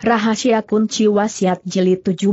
Rahasia Kunci Wasiat Jilid 17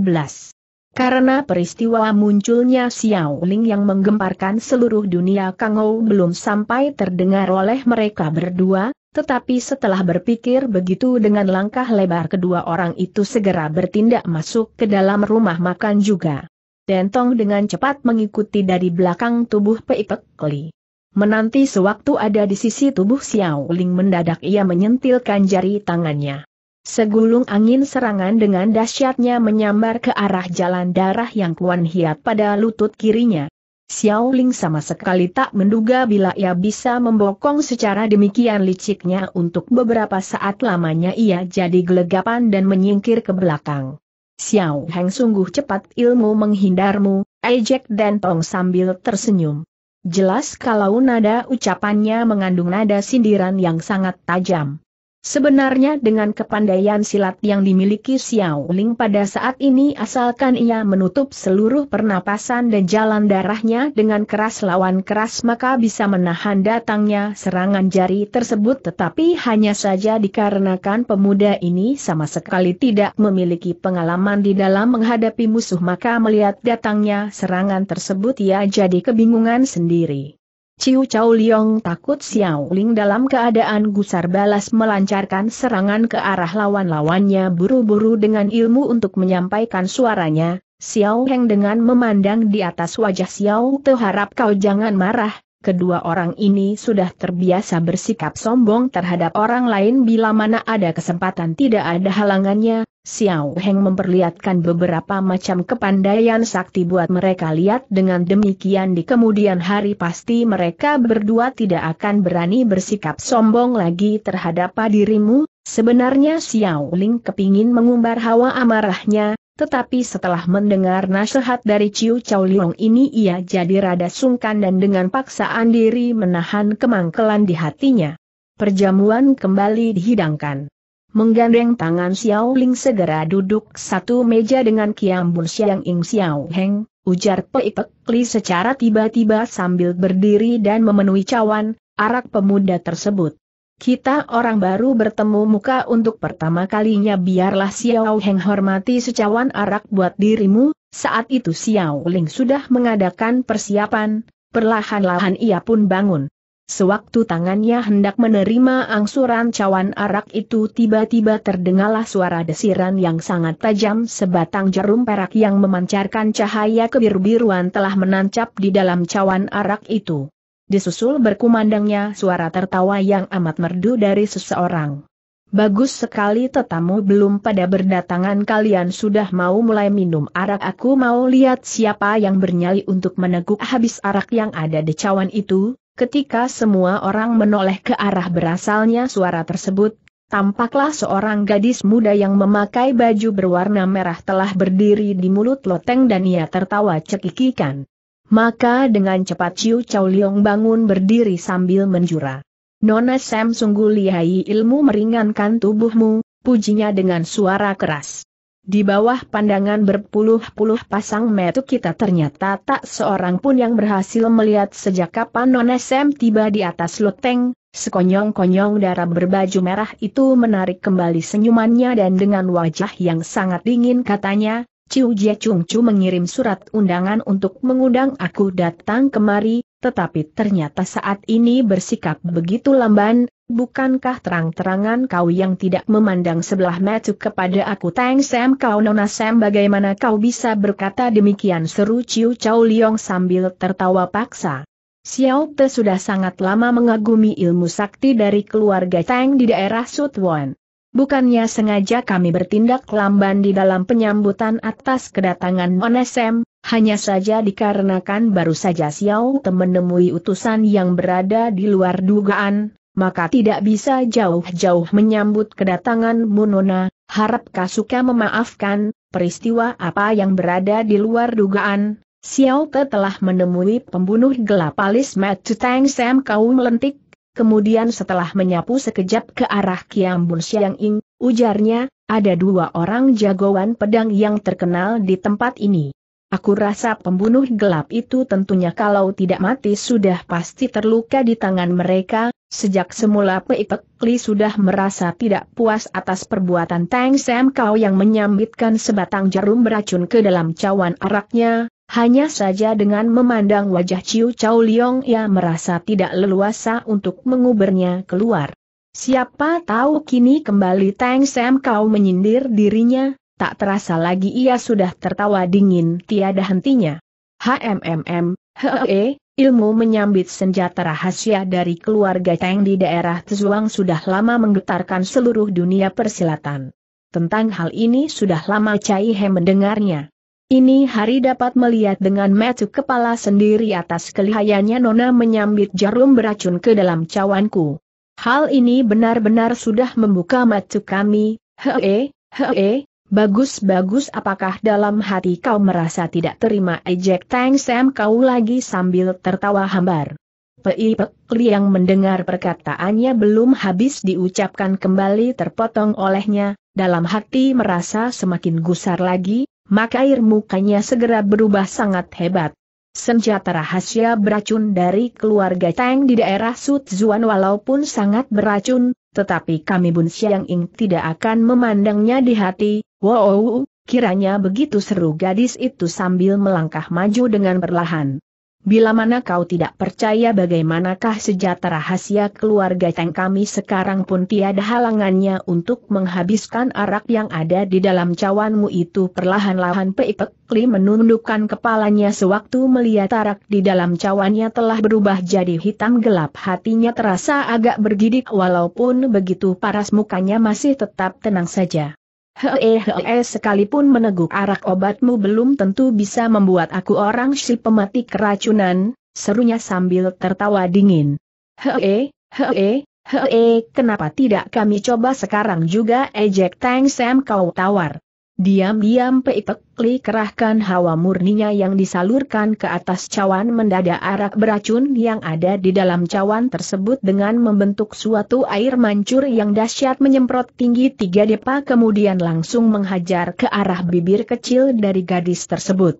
karena peristiwa munculnya Xiao Ling yang menggemparkan seluruh dunia Kangou belum sampai terdengar oleh mereka berdua, tetapi setelah berpikir begitu dengan langkah lebar kedua orang itu segera bertindak masuk ke dalam rumah makan juga. Dentong dengan cepat mengikuti dari belakang tubuh Peipek Kli. Menanti sewaktu ada di sisi tubuh Xiao Ling mendadak ia menyentilkan jari tangannya. Segulung angin serangan dengan dahsyatnya menyambar ke arah jalan darah yang Kuan Hiat pada lutut kirinya. Xiao Ling sama sekali tak menduga bila ia bisa membokong secara demikian liciknya untuk beberapa saat lamanya ia jadi gelegapan dan menyingkir ke belakang. Xiao Heng sungguh cepat ilmu menghindarmu, ejek dan tong sambil tersenyum. Jelas kalau nada ucapannya mengandung nada sindiran yang sangat tajam. Sebenarnya dengan kepandaian silat yang dimiliki Xiao Ling pada saat ini asalkan ia menutup seluruh pernapasan dan jalan darahnya dengan keras lawan keras maka bisa menahan datangnya serangan jari tersebut tetapi hanya saja dikarenakan pemuda ini sama sekali tidak memiliki pengalaman di dalam menghadapi musuh maka melihat datangnya serangan tersebut ia jadi kebingungan sendiri. Ciu Chao Liong takut Xiao Ling dalam keadaan gusar balas melancarkan serangan ke arah lawan-lawannya buru-buru dengan ilmu untuk menyampaikan suaranya. Xiao Heng dengan memandang di atas wajah Xiao Te harap kau jangan marah, kedua orang ini sudah terbiasa bersikap sombong terhadap orang lain bila mana ada kesempatan tidak ada halangannya, Xiao Heng memperlihatkan beberapa macam kepandaian sakti buat mereka lihat dengan demikian di kemudian hari pasti mereka berdua tidak akan berani bersikap sombong lagi terhadap dirimu, sebenarnya Xiao Ling kepingin mengumbar hawa amarahnya, tetapi setelah mendengar nasihat dari Ciu Chow Liong ini ia jadi rada sungkan dan dengan paksaan diri menahan kemangkelan di hatinya. Perjamuan kembali dihidangkan. Menggandeng tangan Xiao Ling segera duduk satu meja dengan Kiam Bun Xiang Ing Xiao Heng, ujar Peik Li secara tiba-tiba sambil berdiri dan memenuhi cawan, arak pemuda tersebut. Kita orang baru bertemu muka untuk pertama kalinya biarlah Xiao Heng hormati secawan arak buat dirimu, saat itu Xiao Ling sudah mengadakan persiapan, perlahan-lahan ia pun bangun. Sewaktu tangannya hendak menerima angsuran cawan arak itu tiba-tiba terdengarlah suara desiran yang sangat tajam sebatang jarum perak yang memancarkan cahaya kebiru-biruan telah menancap di dalam cawan arak itu. Disusul berkumandangnya suara tertawa yang amat merdu dari seseorang. Bagus sekali tetamu belum pada berdatangan kalian sudah mau mulai minum arak aku mau lihat siapa yang bernyali untuk meneguk habis arak yang ada di cawan itu, Ketika semua orang menoleh ke arah berasalnya suara tersebut, tampaklah seorang gadis muda yang memakai baju berwarna merah telah berdiri di mulut loteng dan ia tertawa cekikikan. Maka dengan cepat Ciu Chow Leong bangun berdiri sambil menjura. Nona Sam sungguh lihai ilmu meringankan tubuhmu, pujinya dengan suara keras. Di bawah pandangan berpuluh-puluh pasang mata kita ternyata tak seorang pun yang berhasil melihat sejak kapan Non SM tiba di atas loteng, sekonyong-konyong darah berbaju merah itu menarik kembali senyumannya dan dengan wajah yang sangat dingin katanya, Ciu Jia Chung Chu mengirim surat undangan untuk mengundang aku datang kemari, tetapi ternyata saat ini bersikap begitu lamban, Bukankah terang-terangan kau yang tidak memandang sebelah mata kepada aku Tang Sam kau Nona Sam bagaimana kau bisa berkata demikian seru Ciu Chow Liong sambil tertawa paksa. Xiao Te sudah sangat lama mengagumi ilmu sakti dari keluarga Tang di daerah Sutwon. Bukannya sengaja kami bertindak lamban di dalam penyambutan atas kedatangan Nona Sam, hanya saja dikarenakan baru saja Xiao Te menemui utusan yang berada di luar dugaan, maka tidak bisa jauh-jauh menyambut kedatangan Munona, harap Kasuka memaafkan, peristiwa apa yang berada di luar dugaan, Xiao Ke telah menemui pembunuh gelap alis Matu Tang Sam kau melentik, kemudian setelah menyapu sekejap ke arah Kiambun Siang Ing, ujarnya, ada dua orang jagoan pedang yang terkenal di tempat ini. Aku rasa pembunuh gelap itu tentunya kalau tidak mati sudah pasti terluka di tangan mereka, Sejak semula Peipek Li sudah merasa tidak puas atas perbuatan Tang Sam Kau yang menyambitkan sebatang jarum beracun ke dalam cawan araknya, hanya saja dengan memandang wajah Ciu Chow Liong ia merasa tidak leluasa untuk mengubernya keluar. Siapa tahu kini kembali Tang Sam Kau menyindir dirinya, tak terasa lagi ia sudah tertawa dingin tiada hentinya. HMMM, hee, Ilmu menyambit senjata rahasia dari keluarga Teng di daerah Tzuang sudah lama menggetarkan seluruh dunia persilatan. Tentang hal ini sudah lama Cai He mendengarnya. Ini hari dapat melihat dengan metu kepala sendiri atas kelihayannya Nona menyambit jarum beracun ke dalam cawanku. Hal ini benar-benar sudah membuka matu kami, hee, hee, Bagus-bagus apakah dalam hati kau merasa tidak terima ejek eh, Tang Sam kau lagi sambil tertawa hambar. Pei Pek Liang mendengar perkataannya belum habis diucapkan kembali terpotong olehnya, dalam hati merasa semakin gusar lagi, maka air mukanya segera berubah sangat hebat. Senjata rahasia beracun dari keluarga Tang di daerah Sutzuan walaupun sangat beracun, tetapi kami Bun Siang Ing tidak akan memandangnya di hati, wow, kiranya begitu seru gadis itu sambil melangkah maju dengan perlahan. Bila mana kau tidak percaya bagaimanakah sejata rahasia keluarga Teng kami sekarang pun tiada halangannya untuk menghabiskan arak yang ada di dalam cawanmu itu perlahan-lahan Peipek Li menundukkan kepalanya sewaktu melihat arak di dalam cawannya telah berubah jadi hitam gelap hatinya terasa agak bergidik walaupun begitu paras mukanya masih tetap tenang saja. Hehehe, eh, eh, sekalipun meneguk arak obatmu belum tentu bisa membuat aku orang si pemati keracunan, serunya sambil tertawa dingin. Hehehe, hehehe, eh, kenapa tidak kami coba sekarang juga ejek Tang Sam kau tawar. Diam-diam Peitek Li kerahkan hawa murninya yang disalurkan ke atas cawan mendadak arak beracun yang ada di dalam cawan tersebut dengan membentuk suatu air mancur yang dahsyat menyemprot tinggi tiga depa kemudian langsung menghajar ke arah bibir kecil dari gadis tersebut.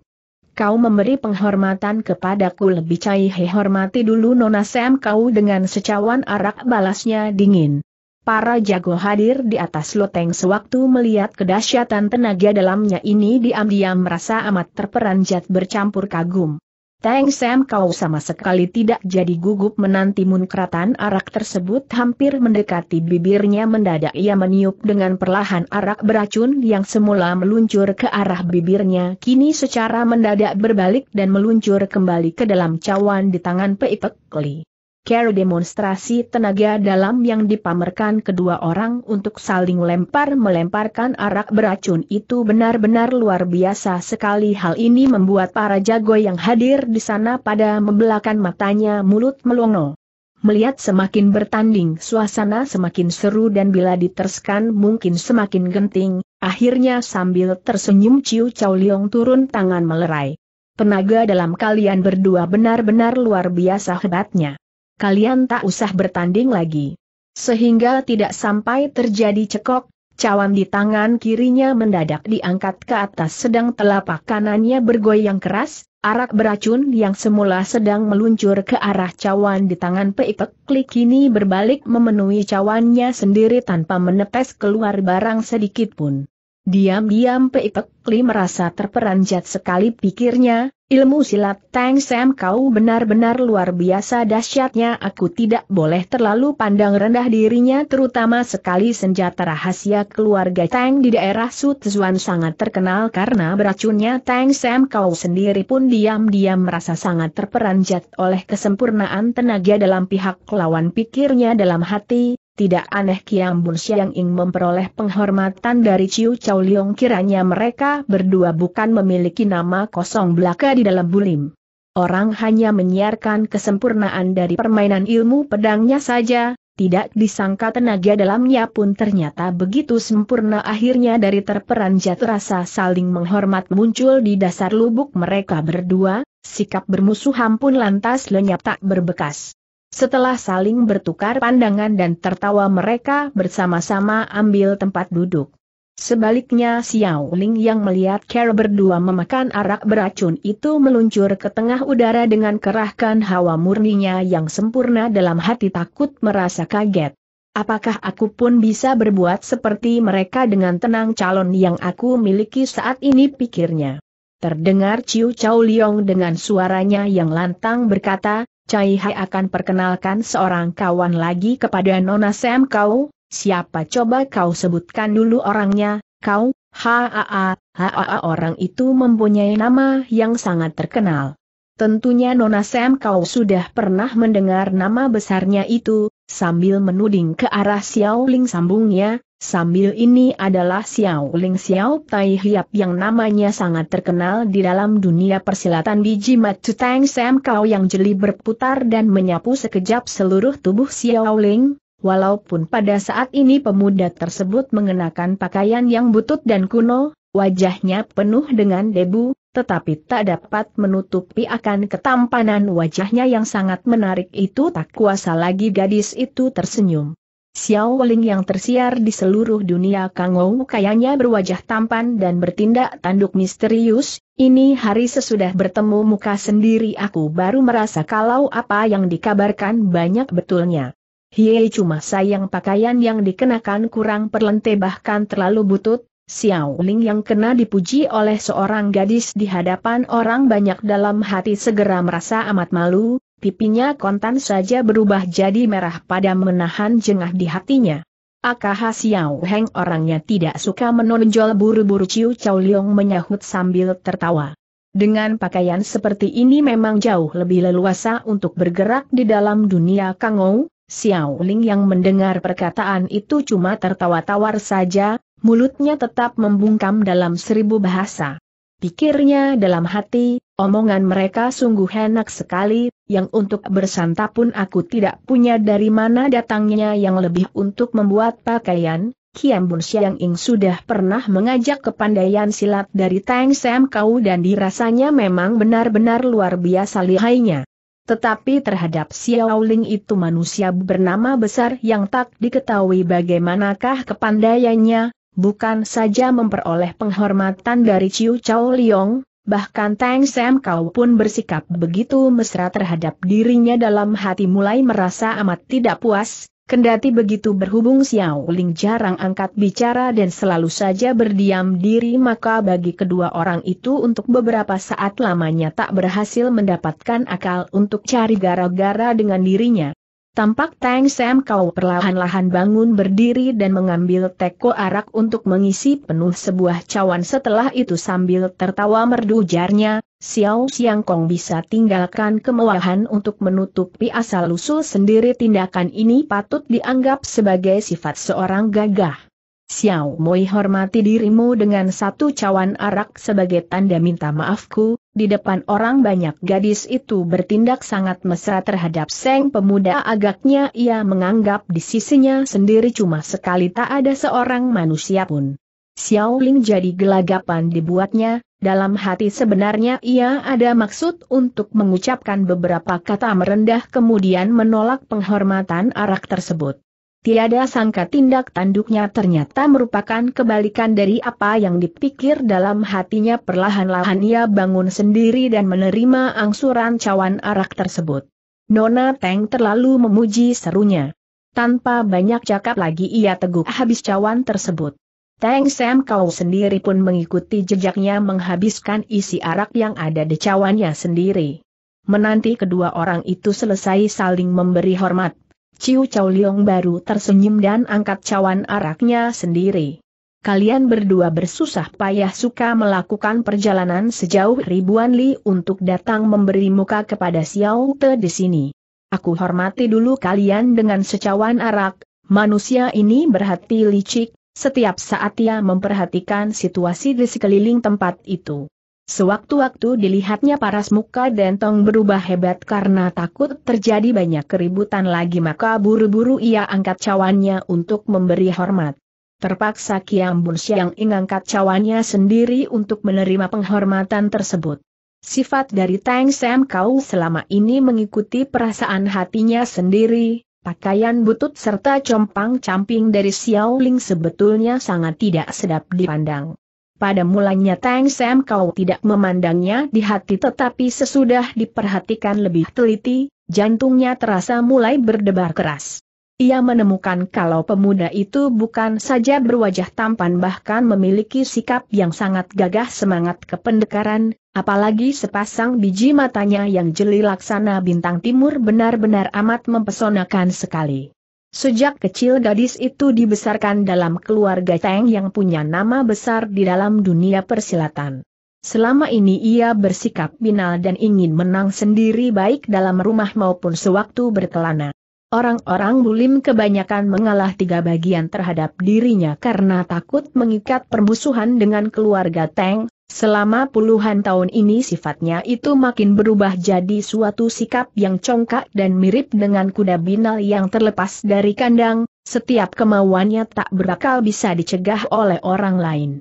Kau memberi penghormatan kepadaku lebih cair hormati dulu Nona Sam kau dengan secawan arak balasnya dingin. Para jago hadir di atas loteng sewaktu melihat kedahsyatan tenaga dalamnya ini diam-diam merasa amat terperanjat bercampur kagum. Teng Sam kau sama sekali tidak jadi gugup menanti munkratan arak tersebut hampir mendekati bibirnya mendadak ia meniup dengan perlahan arak beracun yang semula meluncur ke arah bibirnya kini secara mendadak berbalik dan meluncur kembali ke dalam cawan di tangan Peipek Li. Care demonstrasi tenaga dalam yang dipamerkan kedua orang untuk saling lempar-melemparkan arak beracun itu benar-benar luar biasa sekali. Hal ini membuat para jago yang hadir di sana pada membelakan matanya mulut melongo. Melihat semakin bertanding suasana semakin seru dan bila diterskan mungkin semakin genting, akhirnya sambil tersenyum Ciu Chow Leong turun tangan melerai. Tenaga dalam kalian berdua benar-benar luar biasa hebatnya kalian tak usah bertanding lagi. Sehingga tidak sampai terjadi cekok, cawan di tangan kirinya mendadak diangkat ke atas sedang telapak kanannya bergoyang keras, arak beracun yang semula sedang meluncur ke arah cawan di tangan Peipek Klik kini berbalik memenuhi cawannya sendiri tanpa menepes keluar barang sedikit pun. Diam-diam Pei Li merasa terperanjat sekali pikirnya, ilmu silat Tang Sam kau benar-benar luar biasa dahsyatnya aku tidak boleh terlalu pandang rendah dirinya terutama sekali senjata rahasia keluarga Tang di daerah Sutzuan sangat terkenal karena beracunnya Tang Sam kau sendiri pun diam-diam merasa sangat terperanjat oleh kesempurnaan tenaga dalam pihak lawan pikirnya dalam hati, tidak aneh Kiam Bun Siang Ing memperoleh penghormatan dari Ciu Chow Leong kiranya mereka berdua bukan memiliki nama kosong belaka di dalam bulim. Orang hanya menyiarkan kesempurnaan dari permainan ilmu pedangnya saja, tidak disangka tenaga dalamnya pun ternyata begitu sempurna akhirnya dari terperanjat rasa saling menghormat muncul di dasar lubuk mereka berdua, sikap bermusuhan pun lantas lenyap tak berbekas. Setelah saling bertukar pandangan dan tertawa mereka bersama-sama ambil tempat duduk. Sebaliknya Xiao Ling yang melihat Kera berdua memakan arak beracun itu meluncur ke tengah udara dengan kerahkan hawa murninya yang sempurna dalam hati takut merasa kaget. Apakah aku pun bisa berbuat seperti mereka dengan tenang calon yang aku miliki saat ini pikirnya. Terdengar Ciu Chao Liong dengan suaranya yang lantang berkata, Cai Hai akan perkenalkan seorang kawan lagi kepada Nona Sam kau, siapa coba kau sebutkan dulu orangnya, kau, haa, haa orang itu mempunyai nama yang sangat terkenal. Tentunya Nona Sam kau sudah pernah mendengar nama besarnya itu, sambil menuding ke arah Xiao Ling sambungnya, sambil ini adalah Xiao Ling Xiao Tai Hiap yang namanya sangat terkenal di dalam dunia persilatan biji matu Tang Sam Kau yang jeli berputar dan menyapu sekejap seluruh tubuh Xiao Ling, walaupun pada saat ini pemuda tersebut mengenakan pakaian yang butut dan kuno, wajahnya penuh dengan debu, tetapi tak dapat menutupi akan ketampanan wajahnya yang sangat menarik itu tak kuasa lagi gadis itu tersenyum. Xiao Weling yang tersiar di seluruh dunia Kang Ou kayaknya berwajah tampan dan bertindak tanduk misterius, ini hari sesudah bertemu muka sendiri aku baru merasa kalau apa yang dikabarkan banyak betulnya. Hei cuma sayang pakaian yang dikenakan kurang perlente bahkan terlalu butut, Xiao Ling yang kena dipuji oleh seorang gadis di hadapan orang banyak dalam hati segera merasa amat malu, pipinya kontan saja berubah jadi merah pada menahan jengah di hatinya. Akah Xiao Heng orangnya tidak suka menonjol buru-buru Ciu Chow Leong menyahut sambil tertawa. Dengan pakaian seperti ini memang jauh lebih leluasa untuk bergerak di dalam dunia kangou, Xiao Ling yang mendengar perkataan itu cuma tertawa tawar saja, mulutnya tetap membungkam dalam seribu bahasa. Pikirnya dalam hati, omongan mereka sungguh enak sekali, yang untuk bersantap pun aku tidak punya dari mana datangnya yang lebih untuk membuat pakaian, Kiam Bun Siang Ing sudah pernah mengajak kepandaian silat dari Tang Sam Kau dan dirasanya memang benar-benar luar biasa lihainya. Tetapi terhadap Xiaoling itu manusia bernama besar yang tak diketahui bagaimanakah kepandaiannya, bukan saja memperoleh penghormatan dari Ciu Chao Liong, bahkan Tang Sam Kau pun bersikap begitu mesra terhadap dirinya dalam hati mulai merasa amat tidak puas, Kendati begitu berhubung Xiao Ling jarang angkat bicara dan selalu saja berdiam diri maka bagi kedua orang itu untuk beberapa saat lamanya tak berhasil mendapatkan akal untuk cari gara-gara dengan dirinya. Tampak Tang Sam Kau perlahan-lahan bangun berdiri dan mengambil teko arak untuk mengisi penuh sebuah cawan setelah itu sambil tertawa merdu jarnya, Xiao Xiang Kong bisa tinggalkan kemewahan untuk menutupi asal-usul sendiri tindakan ini patut dianggap sebagai sifat seorang gagah. Xiao Moi hormati dirimu dengan satu cawan arak sebagai tanda minta maafku, di depan orang banyak gadis itu bertindak sangat mesra terhadap Seng pemuda agaknya ia menganggap di sisinya sendiri cuma sekali tak ada seorang manusia pun. Xiao Ling jadi gelagapan dibuatnya, dalam hati sebenarnya ia ada maksud untuk mengucapkan beberapa kata merendah kemudian menolak penghormatan arak tersebut. Tiada sangka tindak tanduknya ternyata merupakan kebalikan dari apa yang dipikir dalam hatinya perlahan-lahan ia bangun sendiri dan menerima angsuran cawan arak tersebut. Nona Teng terlalu memuji serunya. Tanpa banyak cakap lagi ia teguk habis cawan tersebut. Teng Sam kau sendiri pun mengikuti jejaknya menghabiskan isi arak yang ada di cawannya sendiri. Menanti kedua orang itu selesai saling memberi hormat Ciu Chow Leong baru tersenyum dan angkat cawan araknya sendiri. Kalian berdua bersusah payah suka melakukan perjalanan sejauh ribuan li untuk datang memberi muka kepada Xiao Te di sini. Aku hormati dulu kalian dengan secawan arak, manusia ini berhati licik, setiap saat ia memperhatikan situasi di sekeliling tempat itu. Sewaktu-waktu dilihatnya paras muka Dentong berubah hebat karena takut terjadi banyak keributan lagi maka buru-buru ia angkat cawannya untuk memberi hormat. Terpaksa Kiam Bun Siang mengangkat cawannya sendiri untuk menerima penghormatan tersebut. Sifat dari Tang Sam Kau selama ini mengikuti perasaan hatinya sendiri, pakaian butut serta compang-camping dari Xiao Ling sebetulnya sangat tidak sedap dipandang. Pada mulanya Tang Sam kau tidak memandangnya di hati tetapi sesudah diperhatikan lebih teliti, jantungnya terasa mulai berdebar keras. Ia menemukan kalau pemuda itu bukan saja berwajah tampan bahkan memiliki sikap yang sangat gagah semangat kependekaran, apalagi sepasang biji matanya yang jeli laksana bintang timur benar-benar amat mempesonakan sekali. Sejak kecil gadis itu dibesarkan dalam keluarga Tang yang punya nama besar di dalam dunia persilatan. Selama ini ia bersikap binal dan ingin menang sendiri baik dalam rumah maupun sewaktu berkelana. Orang-orang bulim kebanyakan mengalah tiga bagian terhadap dirinya karena takut mengikat permusuhan dengan keluarga Tang. Selama puluhan tahun ini sifatnya itu makin berubah jadi suatu sikap yang congkak dan mirip dengan kuda binal yang terlepas dari kandang, setiap kemauannya tak berakal bisa dicegah oleh orang lain.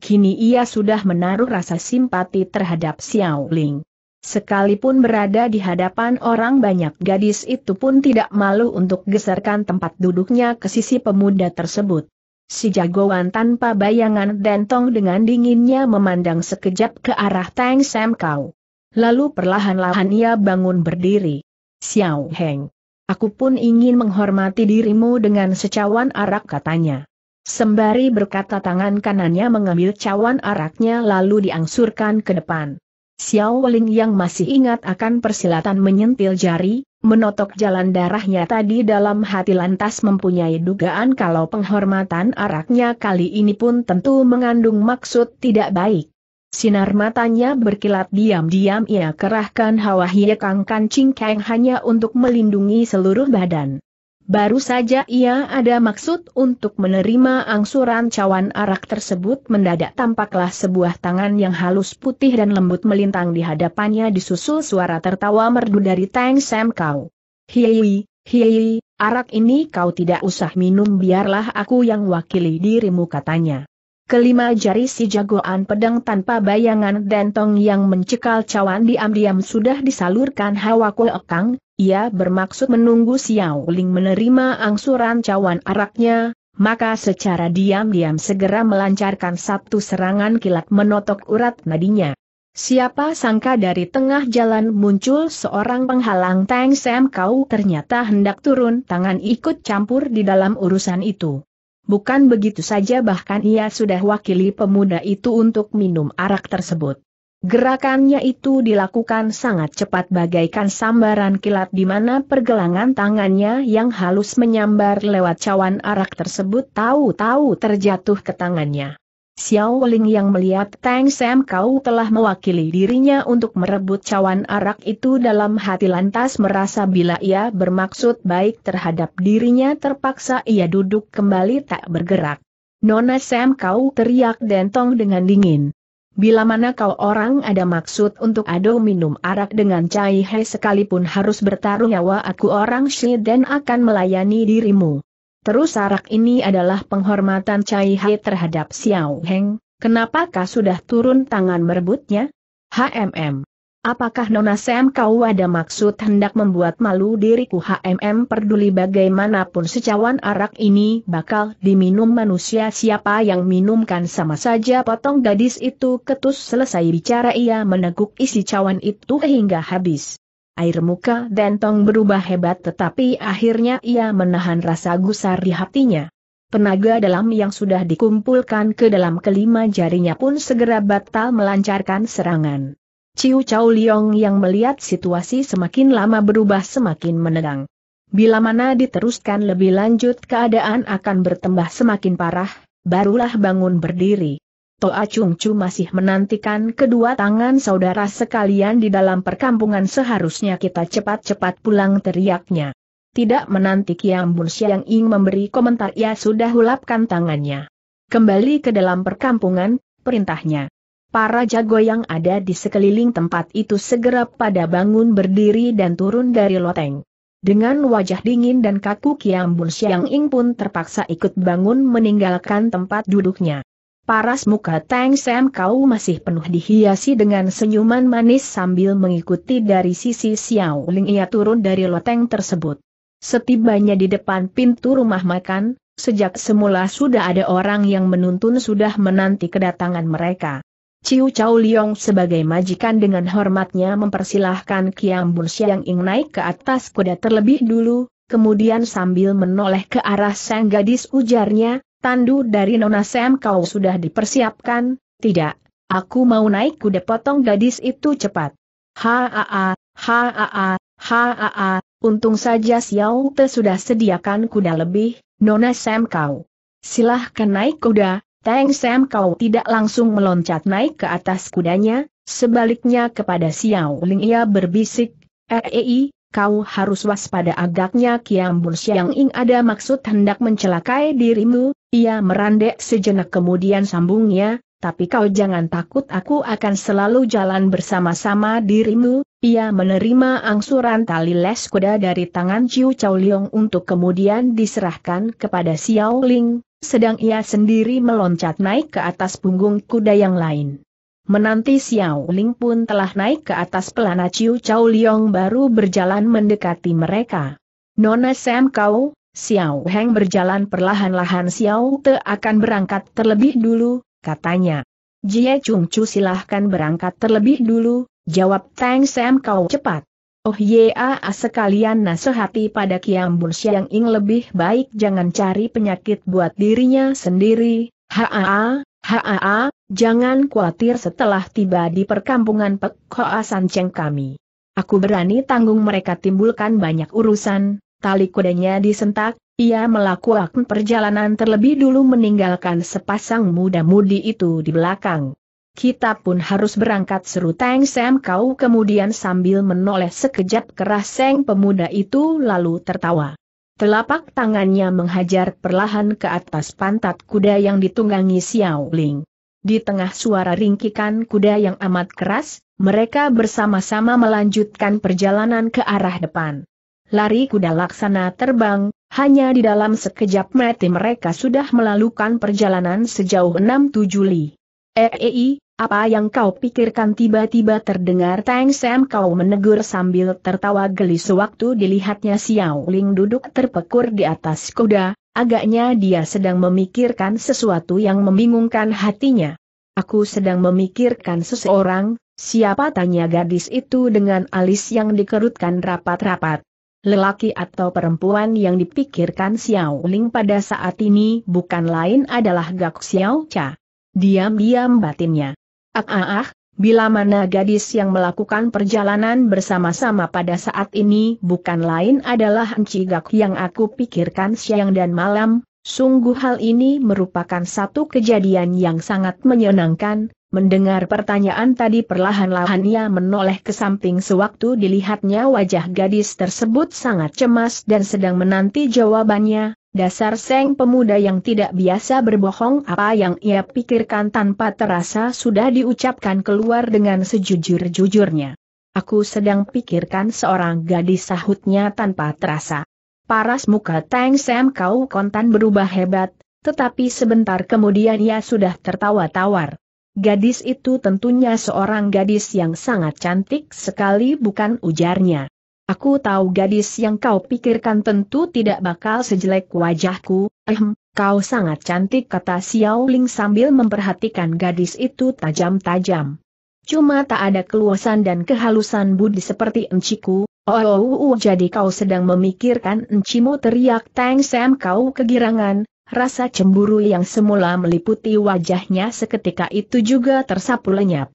Kini ia sudah menaruh rasa simpati terhadap Xiao Ling. Sekalipun berada di hadapan orang banyak gadis itu pun tidak malu untuk geserkan tempat duduknya ke sisi pemuda tersebut. Si jagoan tanpa bayangan Dentong dengan dinginnya memandang sekejap ke arah Tang Sam Kau. Lalu perlahan-lahan ia bangun berdiri. Xiao Heng. Aku pun ingin menghormati dirimu dengan secawan arak katanya. Sembari berkata tangan kanannya mengambil cawan araknya lalu diangsurkan ke depan. Xiao Ling yang masih ingat akan persilatan menyentil jari, Menotok jalan darahnya tadi dalam hati lantas mempunyai dugaan kalau penghormatan araknya kali ini pun tentu mengandung maksud tidak baik. Sinar matanya berkilat diam-diam ia kerahkan hawa hiekang kancing keng hanya untuk melindungi seluruh badan. Baru saja ia ada maksud untuk menerima angsuran cawan arak tersebut mendadak tampaklah sebuah tangan yang halus putih dan lembut melintang di hadapannya disusul suara tertawa merdu dari Tang Sam Kau. Hiyi, hiyi, arak ini kau tidak usah minum biarlah aku yang wakili dirimu katanya. Kelima jari si jagoan pedang tanpa bayangan dentong yang mencekal cawan diam-diam sudah disalurkan hawa kuekang, ia bermaksud menunggu Xiao Ling menerima angsuran cawan araknya, maka secara diam-diam segera melancarkan satu serangan kilat menotok urat nadinya. Siapa sangka dari tengah jalan muncul seorang penghalang Tang Sam Kau ternyata hendak turun tangan ikut campur di dalam urusan itu. Bukan begitu saja bahkan ia sudah wakili pemuda itu untuk minum arak tersebut. Gerakannya itu dilakukan sangat cepat bagaikan sambaran kilat di mana pergelangan tangannya yang halus menyambar lewat cawan arak tersebut tahu-tahu terjatuh ke tangannya. Xiao Ling yang melihat Tang Sam Kau telah mewakili dirinya untuk merebut cawan arak itu dalam hati lantas merasa bila ia bermaksud baik terhadap dirinya terpaksa ia duduk kembali tak bergerak. Nona Sam Kau teriak dentong dengan dingin. Bila mana kau orang ada maksud untuk ado minum arak dengan Cai He sekalipun harus bertarung nyawa aku orang Shi dan akan melayani dirimu. Terus arak ini adalah penghormatan Cai He terhadap Xiao Heng, kenapakah sudah turun tangan merebutnya? HMM Apakah Nona Sam kau ada maksud hendak membuat malu diriku HMM peduli bagaimanapun secawan arak ini bakal diminum manusia siapa yang minumkan sama saja potong gadis itu ketus selesai bicara ia meneguk isi cawan itu hingga habis. Air muka dan tong berubah hebat tetapi akhirnya ia menahan rasa gusar di hatinya. Penaga dalam yang sudah dikumpulkan ke dalam kelima jarinya pun segera batal melancarkan serangan. Ciu Chao Liong yang melihat situasi semakin lama berubah semakin menegang. Bila mana diteruskan lebih lanjut keadaan akan bertambah semakin parah, barulah bangun berdiri. Toa Chung Chu masih menantikan kedua tangan saudara sekalian di dalam perkampungan seharusnya kita cepat-cepat pulang teriaknya. Tidak menanti Kiam Bun yang ingin memberi komentar ia sudah hulapkan tangannya. Kembali ke dalam perkampungan, perintahnya. Para jago yang ada di sekeliling tempat itu segera pada bangun berdiri dan turun dari loteng. Dengan wajah dingin dan kaku Kiam Bun Siang Ing pun terpaksa ikut bangun meninggalkan tempat duduknya. Paras muka Tang Sam Kau masih penuh dihiasi dengan senyuman manis sambil mengikuti dari sisi Xiao Ling ia turun dari loteng tersebut. Setibanya di depan pintu rumah makan, sejak semula sudah ada orang yang menuntun sudah menanti kedatangan mereka. Ciu Chau Liong sebagai majikan dengan hormatnya mempersilahkan Kiam Bun Siang Ing naik ke atas kuda terlebih dulu, kemudian sambil menoleh ke arah sang gadis ujarnya, tandu dari Nona Sam kau sudah dipersiapkan, tidak, aku mau naik kuda potong gadis itu cepat. Haa, haa, haa, untung saja Xiao Te sudah sediakan kuda lebih, Nona Sam kau. Silahkan naik kuda, Tang Sam kau tidak langsung meloncat naik ke atas kudanya, sebaliknya kepada Xiao Ling ia berbisik, Ei, eh, eh, eh, kau harus waspada agaknya Kiam Bun Xiang Ing ada maksud hendak mencelakai dirimu, ia merandek sejenak kemudian sambungnya, tapi kau jangan takut aku akan selalu jalan bersama-sama dirimu, ia menerima angsuran tali les kuda dari tangan Ciu Chow Liong untuk kemudian diserahkan kepada Xiao Ling, sedang ia sendiri meloncat naik ke atas punggung kuda yang lain. Menanti Xiao Ling pun telah naik ke atas pelana Ciu Chow Liong baru berjalan mendekati mereka. Nona Sam kau, Xiao Heng berjalan perlahan-lahan Xiao Te akan berangkat terlebih dulu, katanya. Jie Chung Chu silahkan berangkat terlebih dulu, jawab Tang Sam kau cepat. Oh ya sekalian nasihati pada Kiam Bun Siang Ing lebih baik jangan cari penyakit buat dirinya sendiri, haa, haa, jangan khawatir setelah tiba di perkampungan Pek Hoa kami. Aku berani tanggung mereka timbulkan banyak urusan, tali kudanya disentak, ia melakukan perjalanan terlebih dulu meninggalkan sepasang muda-mudi itu di belakang. Kita pun harus berangkat seru Teng Sam kau kemudian sambil menoleh sekejap keras Seng pemuda itu lalu tertawa. Telapak tangannya menghajar perlahan ke atas pantat kuda yang ditunggangi Xiao Ling. Di tengah suara ringkikan kuda yang amat keras, mereka bersama-sama melanjutkan perjalanan ke arah depan. Lari kuda laksana terbang, hanya di dalam sekejap mati mereka sudah melalukan perjalanan sejauh enam tujuh li. Eei, eh, eh, apa yang kau pikirkan tiba-tiba terdengar Tang Sam kau menegur sambil tertawa geli sewaktu dilihatnya Xiao Ling duduk terpekur di atas kuda, agaknya dia sedang memikirkan sesuatu yang membingungkan hatinya. Aku sedang memikirkan seseorang, siapa tanya gadis itu dengan alis yang dikerutkan rapat-rapat. Lelaki atau perempuan yang dipikirkan Xiao Ling pada saat ini bukan lain adalah Gak Xiao Cha. Diam-diam batinnya. Ah ah ah, bila mana gadis yang melakukan perjalanan bersama-sama pada saat ini bukan lain adalah Enci Gak yang aku pikirkan siang dan malam, sungguh hal ini merupakan satu kejadian yang sangat menyenangkan, Mendengar pertanyaan tadi perlahan-lahan ia menoleh ke samping sewaktu dilihatnya wajah gadis tersebut sangat cemas dan sedang menanti jawabannya, dasar seng pemuda yang tidak biasa berbohong apa yang ia pikirkan tanpa terasa sudah diucapkan keluar dengan sejujur-jujurnya. Aku sedang pikirkan seorang gadis sahutnya tanpa terasa. Paras muka Tang Sam kau kontan berubah hebat, tetapi sebentar kemudian ia sudah tertawa tawar. Gadis itu tentunya seorang gadis yang sangat cantik sekali bukan ujarnya. Aku tahu gadis yang kau pikirkan tentu tidak bakal sejelek wajahku, ehm, kau sangat cantik kata Xiao Ling sambil memperhatikan gadis itu tajam-tajam. Cuma tak ada keluasan dan kehalusan budi seperti enciku, oh, oh, oh, oh jadi kau sedang memikirkan encimu teriak Tang Sam kau kegirangan, Rasa cemburu yang semula meliputi wajahnya seketika itu juga tersapu lenyap.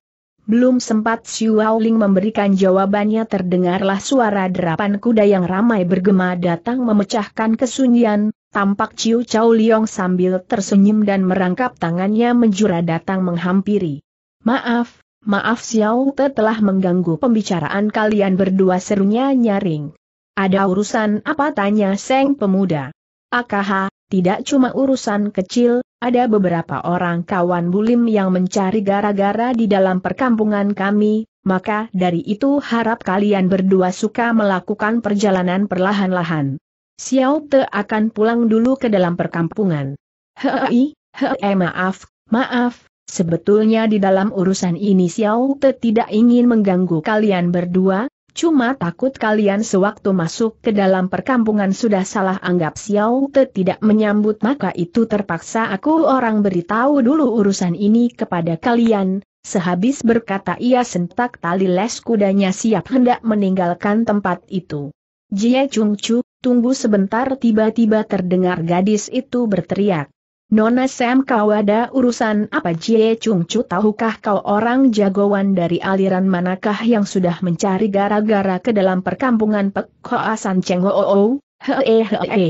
Belum sempat Xiao Ling memberikan jawabannya terdengarlah suara derapan kuda yang ramai bergema datang memecahkan kesunyian, tampak Ciu Chao Liong sambil tersenyum dan merangkap tangannya menjura datang menghampiri. Maaf, maaf Xiao Te telah mengganggu pembicaraan kalian berdua serunya nyaring. Ada urusan apa tanya Seng Pemuda. Akaha, tidak cuma urusan kecil, ada beberapa orang kawan bulim yang mencari gara-gara di dalam perkampungan kami, maka dari itu harap kalian berdua suka melakukan perjalanan perlahan-lahan. Xiao Te akan pulang dulu ke dalam perkampungan. Hei, hei e, maaf, maaf, sebetulnya di dalam urusan ini Xiao Te tidak ingin mengganggu kalian berdua, Cuma takut kalian sewaktu masuk ke dalam perkampungan sudah salah anggap Xiao Te tidak menyambut maka itu terpaksa aku orang beritahu dulu urusan ini kepada kalian. Sehabis berkata ia sentak tali les kudanya siap hendak meninggalkan tempat itu. Jie Chung Chu, tunggu sebentar tiba-tiba terdengar gadis itu berteriak. Nona Sam kau ada urusan apa Cie Chung Chu tahukah kau orang jagoan dari aliran manakah yang sudah mencari gara-gara ke dalam perkampungan Pek Hoa San Cheng Ho Oh, oh, oh. He He.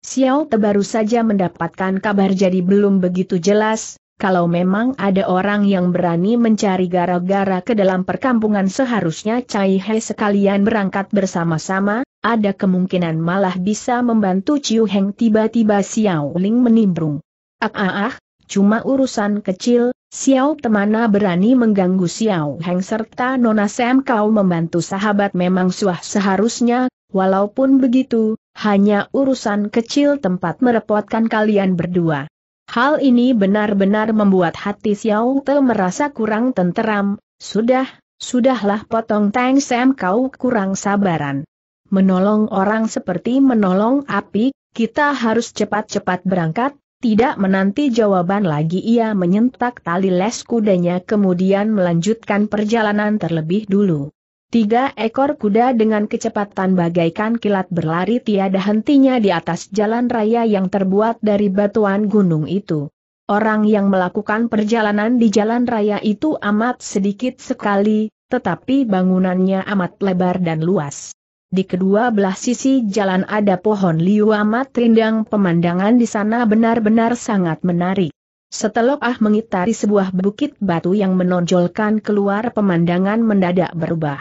Xiao Te baru saja mendapatkan kabar jadi belum begitu jelas, kalau memang ada orang yang berani mencari gara-gara ke dalam perkampungan seharusnya Cai He sekalian berangkat bersama-sama, ada kemungkinan malah bisa membantu Ciu Heng tiba-tiba Xiao Ling menimbrung. Ah ah ah, cuma urusan kecil, Xiao Temana berani mengganggu Xiao Heng serta Nona Sam kau membantu sahabat memang suah seharusnya, walaupun begitu, hanya urusan kecil tempat merepotkan kalian berdua. Hal ini benar-benar membuat hati Xiao Te merasa kurang tenteram, sudah, sudahlah potong Tang Sam kau kurang sabaran. Menolong orang seperti menolong api, kita harus cepat-cepat berangkat, tidak menanti jawaban lagi ia menyentak tali les kudanya kemudian melanjutkan perjalanan terlebih dulu. Tiga ekor kuda dengan kecepatan bagaikan kilat berlari tiada hentinya di atas jalan raya yang terbuat dari batuan gunung itu. Orang yang melakukan perjalanan di jalan raya itu amat sedikit sekali, tetapi bangunannya amat lebar dan luas. Di kedua belah sisi jalan ada pohon liu amat rindang pemandangan di sana benar-benar sangat menarik. Setelah Ah mengitari sebuah bukit batu yang menonjolkan keluar pemandangan mendadak berubah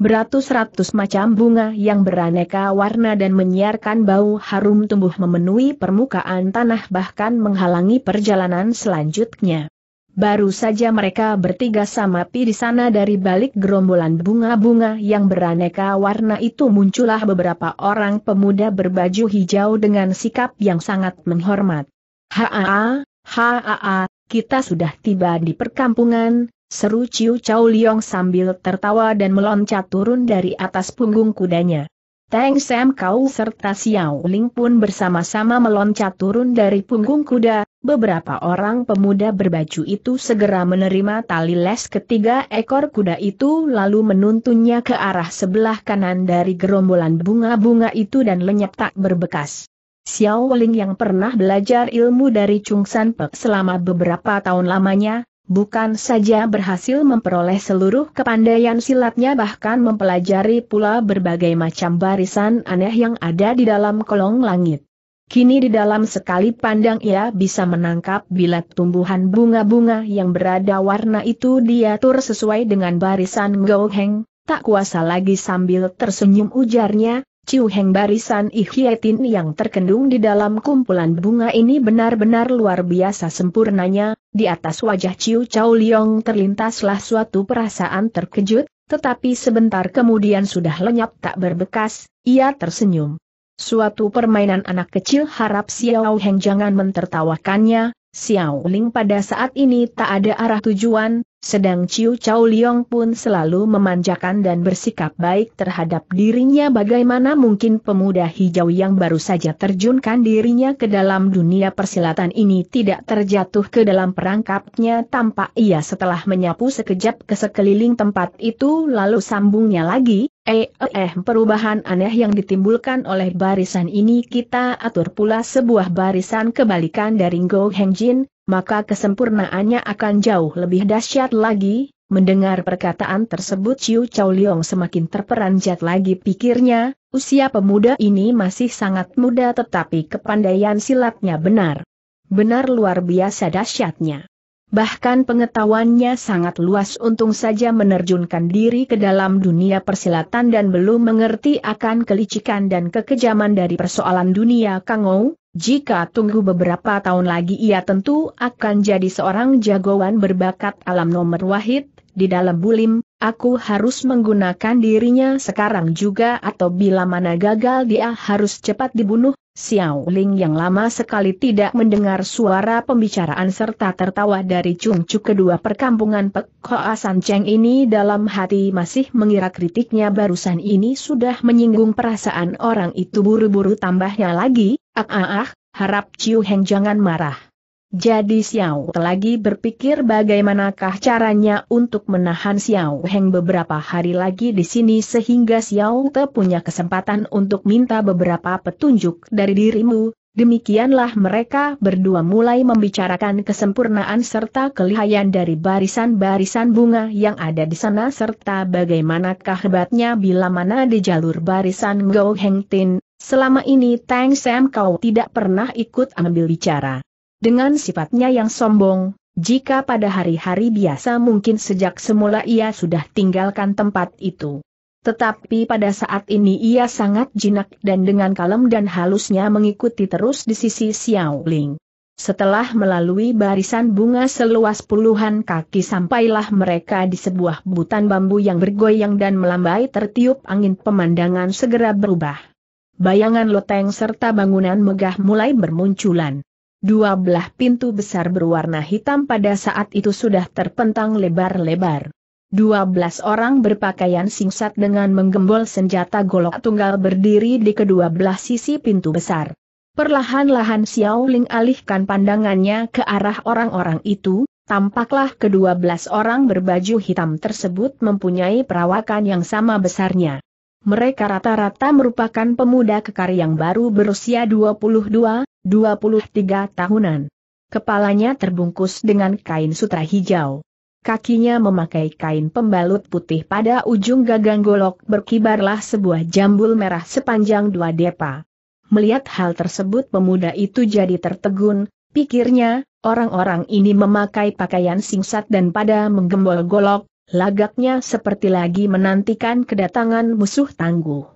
beratus-ratus macam bunga yang beraneka warna dan menyiarkan bau harum tumbuh memenuhi permukaan tanah bahkan menghalangi perjalanan selanjutnya. Baru saja mereka bertiga sama pi di sana dari balik gerombolan bunga-bunga yang beraneka warna itu muncullah beberapa orang pemuda berbaju hijau dengan sikap yang sangat menghormat. Haa, haa, kita sudah tiba di perkampungan, seru Ciu Chow Liong sambil tertawa dan meloncat turun dari atas punggung kudanya. Teng Sam Kau serta Xiao Ling pun bersama-sama meloncat turun dari punggung kuda, beberapa orang pemuda berbaju itu segera menerima tali les ketiga ekor kuda itu lalu menuntunnya ke arah sebelah kanan dari gerombolan bunga-bunga itu dan lenyap tak berbekas. Xiao Ling yang pernah belajar ilmu dari Chung San Pe selama beberapa tahun lamanya, bukan saja berhasil memperoleh seluruh kepandaian silatnya bahkan mempelajari pula berbagai macam barisan aneh yang ada di dalam kolong langit. Kini di dalam sekali pandang ia bisa menangkap bila tumbuhan bunga-bunga yang berada warna itu diatur sesuai dengan barisan Heng. tak kuasa lagi sambil tersenyum ujarnya, Ciu Heng barisan Ikhietin yang terkendung di dalam kumpulan bunga ini benar-benar luar biasa sempurnanya, di atas wajah Ciu Chow Liong terlintaslah suatu perasaan terkejut, tetapi sebentar kemudian sudah lenyap tak berbekas, ia tersenyum. Suatu permainan anak kecil harap Xiao Heng jangan mentertawakannya, Xiao Ling pada saat ini tak ada arah tujuan, sedang Ciu Chao Liong pun selalu memanjakan dan bersikap baik terhadap dirinya bagaimana mungkin pemuda hijau yang baru saja terjunkan dirinya ke dalam dunia persilatan ini tidak terjatuh ke dalam perangkapnya tampak ia setelah menyapu sekejap ke sekeliling tempat itu lalu sambungnya lagi, Eh, eh, perubahan aneh yang ditimbulkan oleh barisan ini kita atur pula sebuah barisan kebalikan dari Go Heng Jin, maka kesempurnaannya akan jauh lebih dahsyat lagi. Mendengar perkataan tersebut Ciu Chow Leong semakin terperanjat lagi pikirnya, usia pemuda ini masih sangat muda tetapi kepandaian silatnya benar. Benar luar biasa dahsyatnya bahkan pengetahuannya sangat luas untung saja menerjunkan diri ke dalam dunia persilatan dan belum mengerti akan kelicikan dan kekejaman dari persoalan dunia Kangou, jika tunggu beberapa tahun lagi ia tentu akan jadi seorang jagoan berbakat alam nomor wahid, di dalam bulim, aku harus menggunakan dirinya sekarang juga atau bila mana gagal dia harus cepat dibunuh, Xiao Ling yang lama sekali tidak mendengar suara pembicaraan serta tertawa dari Chu kedua perkampungan Pek Hoa San Cheng ini dalam hati masih mengira kritiknya barusan ini sudah menyinggung perasaan orang itu buru-buru tambahnya lagi, ah ah ah, harap Ciu Heng jangan marah. Jadi Xiao lagi berpikir bagaimanakah caranya untuk menahan Xiao Heng beberapa hari lagi di sini sehingga Xiao Te punya kesempatan untuk minta beberapa petunjuk dari dirimu. Demikianlah mereka berdua mulai membicarakan kesempurnaan serta kelihayan dari barisan-barisan bunga yang ada di sana serta bagaimanakah hebatnya bila mana di jalur barisan Go Heng Tin. Selama ini Tang Sam kau tidak pernah ikut ambil bicara. Dengan sifatnya yang sombong, jika pada hari-hari biasa mungkin sejak semula ia sudah tinggalkan tempat itu. Tetapi pada saat ini ia sangat jinak dan dengan kalem dan halusnya mengikuti terus di sisi Xiao Ling. Setelah melalui barisan bunga seluas puluhan kaki sampailah mereka di sebuah butan bambu yang bergoyang dan melambai tertiup angin pemandangan segera berubah. Bayangan loteng serta bangunan megah mulai bermunculan. Dua belah pintu besar berwarna hitam pada saat itu sudah terpentang lebar-lebar. Dua belas orang berpakaian singsat dengan menggembol senjata golok tunggal berdiri di kedua belah sisi pintu besar. Perlahan-lahan Xiao Ling alihkan pandangannya ke arah orang-orang itu, tampaklah kedua belas orang berbaju hitam tersebut mempunyai perawakan yang sama besarnya. Mereka rata-rata merupakan pemuda kekar yang baru berusia 22, 23 tahunan. Kepalanya terbungkus dengan kain sutra hijau. Kakinya memakai kain pembalut putih pada ujung gagang golok berkibarlah sebuah jambul merah sepanjang dua depa. Melihat hal tersebut pemuda itu jadi tertegun, pikirnya, orang-orang ini memakai pakaian singsat dan pada menggembol golok, lagaknya seperti lagi menantikan kedatangan musuh tangguh.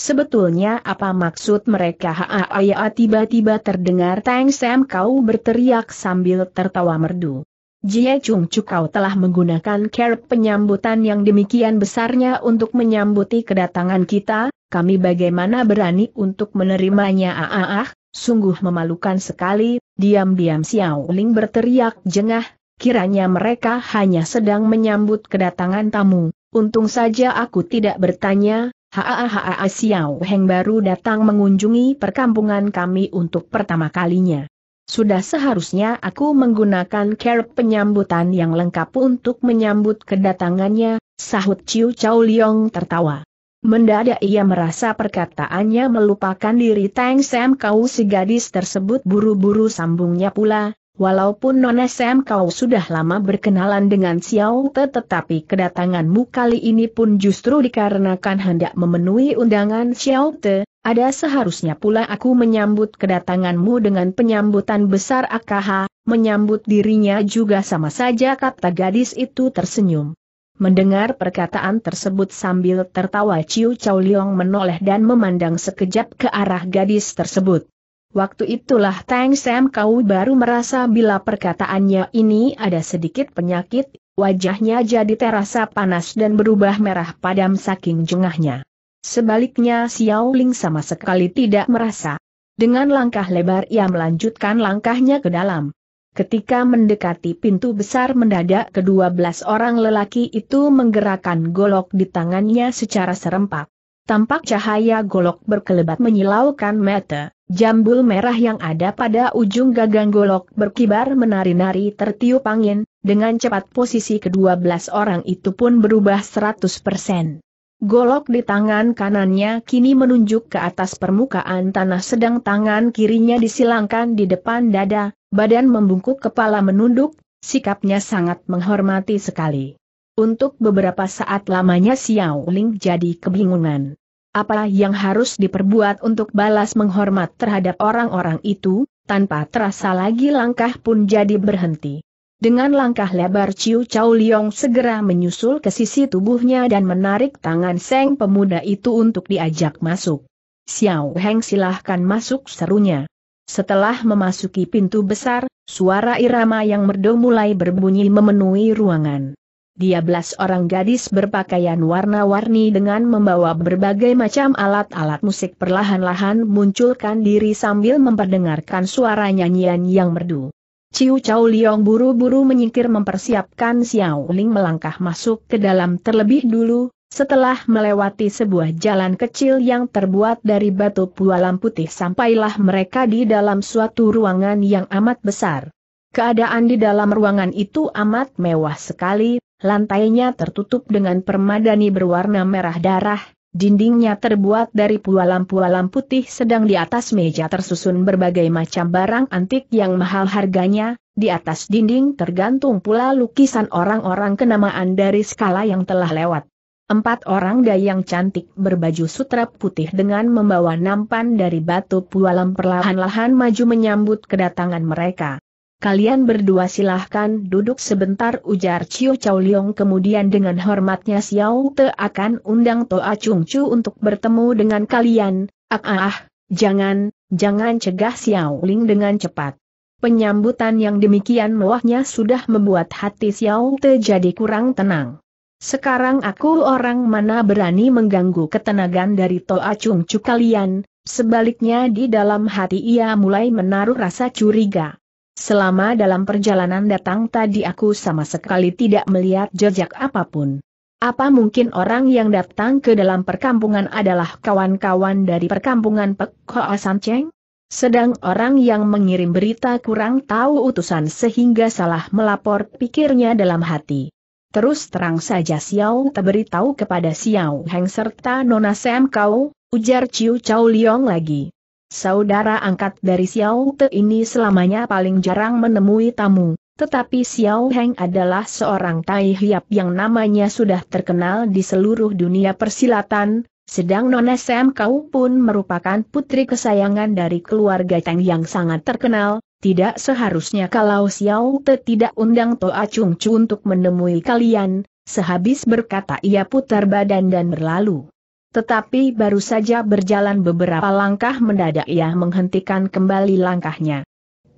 Sebetulnya apa maksud mereka haa ya, tiba-tiba terdengar Tang Sam Kau berteriak sambil tertawa merdu. Jie Chung Chukau telah menggunakan kerep penyambutan yang demikian besarnya untuk menyambuti kedatangan kita, kami bagaimana berani untuk menerimanya Aa, sungguh memalukan sekali, diam-diam Xiao Ling berteriak jengah, kiranya mereka hanya sedang menyambut kedatangan tamu, untung saja aku tidak bertanya, Haaa Xiao Heng baru datang mengunjungi perkampungan kami untuk pertama kalinya. Sudah seharusnya aku menggunakan care penyambutan yang lengkap untuk menyambut kedatangannya, sahut Chiu Chao Liong tertawa. Mendadak ia merasa perkataannya melupakan diri Tang Sam Kau si gadis tersebut buru-buru sambungnya pula, Walaupun Nona SM kau sudah lama berkenalan dengan Xiao Te tetapi kedatanganmu kali ini pun justru dikarenakan hendak memenuhi undangan Xiao Te, ada seharusnya pula aku menyambut kedatanganmu dengan penyambutan besar AKH, menyambut dirinya juga sama saja kata gadis itu tersenyum. Mendengar perkataan tersebut sambil tertawa Ciu Chow Liang menoleh dan memandang sekejap ke arah gadis tersebut. Waktu itulah Tang Sam Kau baru merasa bila perkataannya ini ada sedikit penyakit, wajahnya jadi terasa panas dan berubah merah padam saking jengahnya. Sebaliknya Xiao Ling sama sekali tidak merasa. Dengan langkah lebar ia melanjutkan langkahnya ke dalam. Ketika mendekati pintu besar mendadak kedua belas orang lelaki itu menggerakkan golok di tangannya secara serempak. Tampak cahaya golok berkelebat menyilaukan mata. Jambul merah yang ada pada ujung gagang golok berkibar menari-nari tertiup angin, dengan cepat posisi kedua belas orang itu pun berubah 100%. Golok di tangan kanannya kini menunjuk ke atas permukaan tanah sedang tangan kirinya disilangkan di depan dada, badan membungkuk kepala menunduk, sikapnya sangat menghormati sekali. Untuk beberapa saat lamanya Xiao Ling jadi kebingungan. Apa yang harus diperbuat untuk balas menghormat terhadap orang-orang itu, tanpa terasa lagi langkah pun jadi berhenti. Dengan langkah lebar Ciu Chow Liong segera menyusul ke sisi tubuhnya dan menarik tangan Seng pemuda itu untuk diajak masuk. Xiao Heng silahkan masuk serunya. Setelah memasuki pintu besar, suara irama yang merdu mulai berbunyi memenuhi ruangan dia belas orang gadis berpakaian warna-warni dengan membawa berbagai macam alat-alat musik perlahan-lahan munculkan diri sambil memperdengarkan suara nyanyian yang merdu. Ciu Chao Liong buru-buru menyingkir mempersiapkan Xiao Ling melangkah masuk ke dalam terlebih dulu, setelah melewati sebuah jalan kecil yang terbuat dari batu pualam putih sampailah mereka di dalam suatu ruangan yang amat besar. Keadaan di dalam ruangan itu amat mewah sekali, Lantainya tertutup dengan permadani berwarna merah darah, dindingnya terbuat dari pualam-pualam putih sedang di atas meja tersusun berbagai macam barang antik yang mahal harganya, di atas dinding tergantung pula lukisan orang-orang kenamaan dari skala yang telah lewat. Empat orang dayang cantik berbaju sutra putih dengan membawa nampan dari batu pualam perlahan-lahan maju menyambut kedatangan mereka. Kalian berdua silahkan duduk sebentar ujar Chiu Chao Leong kemudian dengan hormatnya Xiao Te akan undang Toa Chung Chu untuk bertemu dengan kalian, ah ah, ah jangan, jangan cegah Xiao Ling dengan cepat. Penyambutan yang demikian mewahnya sudah membuat hati Xiao Te jadi kurang tenang. Sekarang aku orang mana berani mengganggu ketenangan dari Toa Chung Chu kalian, sebaliknya di dalam hati ia mulai menaruh rasa curiga. Selama dalam perjalanan datang tadi aku sama sekali tidak melihat jejak apapun. Apa mungkin orang yang datang ke dalam perkampungan adalah kawan-kawan dari perkampungan Pek Hoa San Cheng? Sedang orang yang mengirim berita kurang tahu utusan sehingga salah melapor pikirnya dalam hati. Terus terang saja Xiao beritahu kepada Xiao Heng serta Nona Sam Kau, ujar Ciu Chow Liong lagi. Saudara angkat dari Xiao Te ini selamanya paling jarang menemui tamu, tetapi Xiao Heng adalah seorang tai hiap yang namanya sudah terkenal di seluruh dunia persilatan, sedang Nona Sam Kau pun merupakan putri kesayangan dari keluarga Tang yang sangat terkenal, tidak seharusnya kalau Xiao Te tidak undang Toa Chung Chu untuk menemui kalian, sehabis berkata ia putar badan dan berlalu. Tetapi baru saja berjalan beberapa langkah mendadak ia menghentikan kembali langkahnya.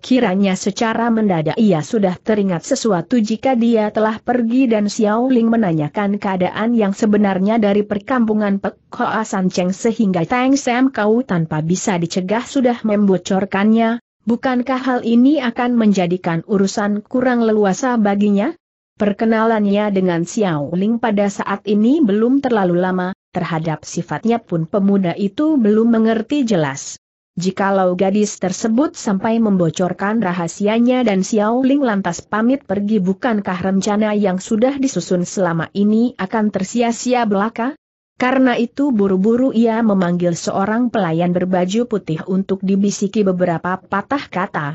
Kiranya secara mendadak ia sudah teringat sesuatu jika dia telah pergi dan Xiao Ling menanyakan keadaan yang sebenarnya dari perkampungan Pek Hoa Cheng sehingga Tang Sam Kau tanpa bisa dicegah sudah membocorkannya, bukankah hal ini akan menjadikan urusan kurang leluasa baginya? Perkenalannya dengan Xiao Ling pada saat ini belum terlalu lama, terhadap sifatnya pun pemuda itu belum mengerti jelas. Jikalau gadis tersebut sampai membocorkan rahasianya dan Xiao Ling lantas pamit pergi bukankah rencana yang sudah disusun selama ini akan tersia-sia belaka? Karena itu buru-buru ia memanggil seorang pelayan berbaju putih untuk dibisiki beberapa patah kata.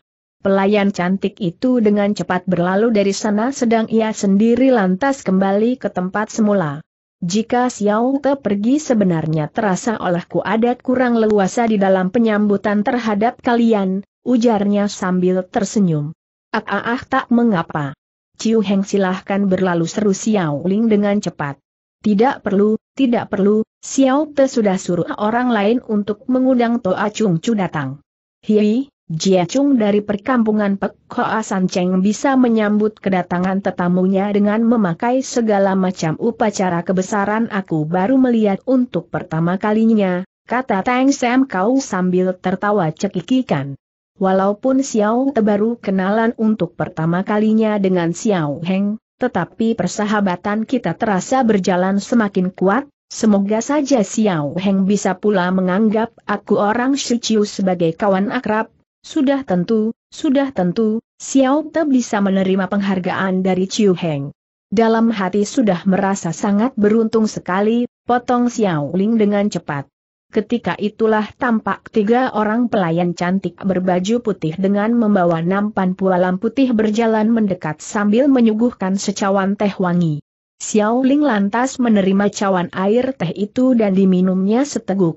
Pelayan cantik itu dengan cepat berlalu dari sana sedang ia sendiri lantas kembali ke tempat semula. Jika Xiao Te pergi sebenarnya terasa olehku ada kurang leluasa di dalam penyambutan terhadap kalian, ujarnya sambil tersenyum. Ah ah, ah tak mengapa. Ciu Heng silahkan berlalu seru Xiao Ling dengan cepat. Tidak perlu, tidak perlu, Xiao Te sudah suruh orang lain untuk mengundang Toa Chung Chu datang. Hihi, Jia Chung dari perkampungan Pek Hoa San Cheng bisa menyambut kedatangan tetamunya dengan memakai segala macam upacara kebesaran aku baru melihat untuk pertama kalinya, kata Tang Sam Kau sambil tertawa cekikikan. Walaupun Xiao Te baru kenalan untuk pertama kalinya dengan Xiao Heng, tetapi persahabatan kita terasa berjalan semakin kuat, Semoga saja Xiao Heng bisa pula menganggap aku orang Shih sebagai kawan akrab, sudah tentu, sudah tentu, Xiao Te bisa menerima penghargaan dari Chiu Heng. Dalam hati sudah merasa sangat beruntung sekali, potong Xiao Ling dengan cepat. Ketika itulah tampak tiga orang pelayan cantik berbaju putih dengan membawa nampan pualam putih berjalan mendekat sambil menyuguhkan secawan teh wangi. Xiao Ling lantas menerima cawan air teh itu dan diminumnya seteguk.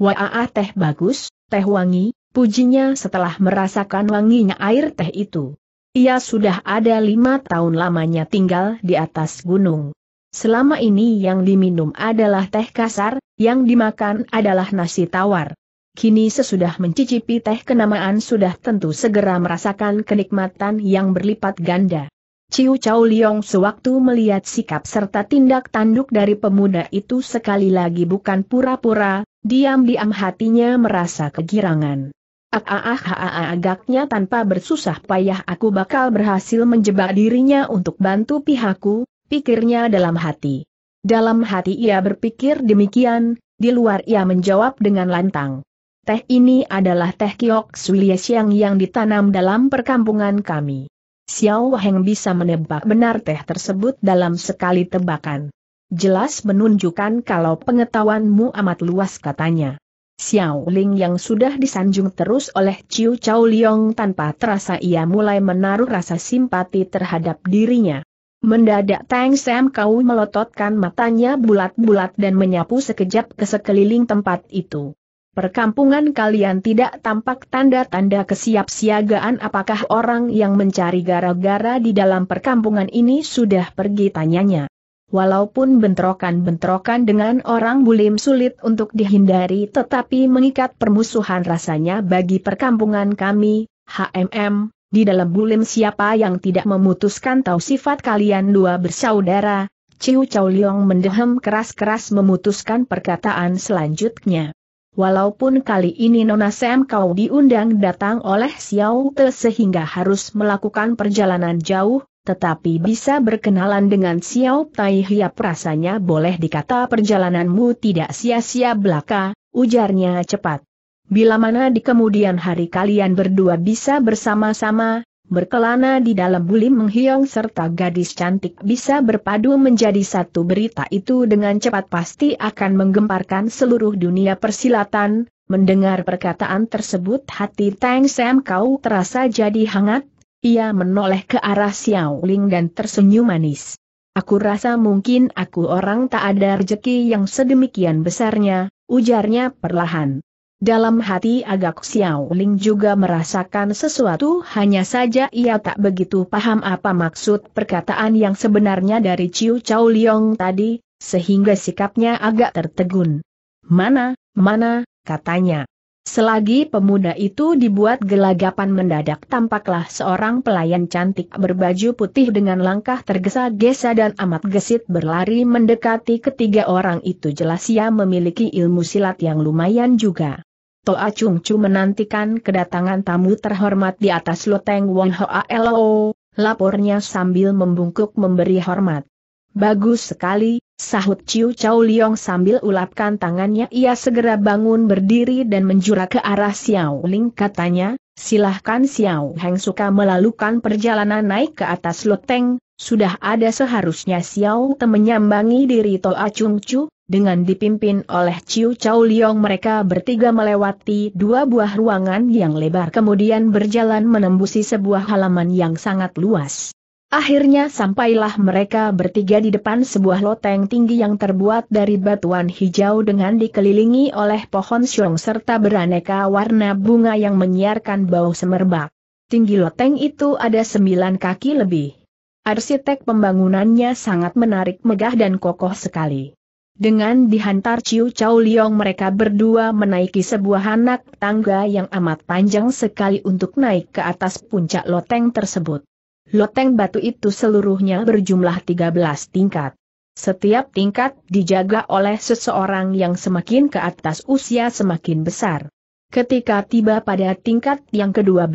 Wah teh bagus, teh wangi, Pujinya setelah merasakan wanginya air teh itu. Ia sudah ada lima tahun lamanya tinggal di atas gunung. Selama ini yang diminum adalah teh kasar, yang dimakan adalah nasi tawar. Kini sesudah mencicipi teh kenamaan sudah tentu segera merasakan kenikmatan yang berlipat ganda. Ciu Chao Liong sewaktu melihat sikap serta tindak tanduk dari pemuda itu sekali lagi bukan pura-pura, diam-diam hatinya merasa kegirangan. Ah, ah, ah, agaknya tanpa bersusah payah aku bakal berhasil menjebak dirinya untuk bantu pihakku, pikirnya dalam hati. Dalam hati ia berpikir demikian, di luar ia menjawab dengan lantang. Teh ini adalah teh kiok suliesiang yang ditanam dalam perkampungan kami. Xiao Heng bisa menebak benar teh tersebut dalam sekali tebakan. Jelas menunjukkan kalau pengetahuanmu amat luas katanya. Xiao Ling yang sudah disanjung terus oleh Chiu Chao Liong tanpa terasa ia mulai menaruh rasa simpati terhadap dirinya. Mendadak Tang Sam Kau melototkan matanya bulat-bulat dan menyapu sekejap ke sekeliling tempat itu. Perkampungan kalian tidak tampak tanda-tanda kesiapsiagaan apakah orang yang mencari gara-gara di dalam perkampungan ini sudah pergi tanyanya. Walaupun bentrokan-bentrokan dengan orang bulim sulit untuk dihindari tetapi mengikat permusuhan rasanya bagi perkampungan kami, HMM, di dalam bulim siapa yang tidak memutuskan tahu sifat kalian dua bersaudara, Ciu Chow Liong mendehem keras-keras memutuskan perkataan selanjutnya. Walaupun kali ini Nona Sam kau diundang datang oleh Xiao Te sehingga harus melakukan perjalanan jauh, tetapi bisa berkenalan dengan Xiao Tai Hiap rasanya boleh dikata perjalananmu tidak sia-sia belaka, ujarnya cepat. Bila mana di kemudian hari kalian berdua bisa bersama-sama, berkelana di dalam buli menghiong serta gadis cantik bisa berpadu menjadi satu berita itu dengan cepat pasti akan menggemparkan seluruh dunia persilatan, Mendengar perkataan tersebut hati Tang Sam Kau terasa jadi hangat, ia menoleh ke arah Xiao Ling dan tersenyum manis. Aku rasa mungkin aku orang tak ada rejeki yang sedemikian besarnya, ujarnya perlahan. Dalam hati agak Xiao Ling juga merasakan sesuatu hanya saja ia tak begitu paham apa maksud perkataan yang sebenarnya dari Ciu Chao Liong tadi, sehingga sikapnya agak tertegun. Mana, mana, katanya. Selagi pemuda itu dibuat gelagapan mendadak tampaklah seorang pelayan cantik berbaju putih dengan langkah tergesa-gesa dan amat gesit berlari mendekati ketiga orang itu jelas ia memiliki ilmu silat yang lumayan juga. Toa Chung Chu menantikan kedatangan tamu terhormat di atas loteng Wong Hoa Lo, lapornya sambil membungkuk memberi hormat. Bagus sekali, sahut Ciu Chow Liong sambil ulapkan tangannya ia segera bangun berdiri dan menjura ke arah Xiao Ling katanya, silahkan Xiao Heng suka melalukan perjalanan naik ke atas loteng, sudah ada seharusnya Xiao Te menyambangi diri Toa Chung Chu, dengan dipimpin oleh Ciu Chow Liong mereka bertiga melewati dua buah ruangan yang lebar kemudian berjalan menembusi sebuah halaman yang sangat luas. Akhirnya sampailah mereka bertiga di depan sebuah loteng tinggi yang terbuat dari batuan hijau dengan dikelilingi oleh pohon syong serta beraneka warna bunga yang menyiarkan bau semerbak. Tinggi loteng itu ada sembilan kaki lebih. Arsitek pembangunannya sangat menarik megah dan kokoh sekali. Dengan dihantar Ciu Chow Liong mereka berdua menaiki sebuah anak tangga yang amat panjang sekali untuk naik ke atas puncak loteng tersebut loteng batu itu seluruhnya berjumlah 13 tingkat. Setiap tingkat dijaga oleh seseorang yang semakin ke atas usia semakin besar. Ketika tiba pada tingkat yang ke-12,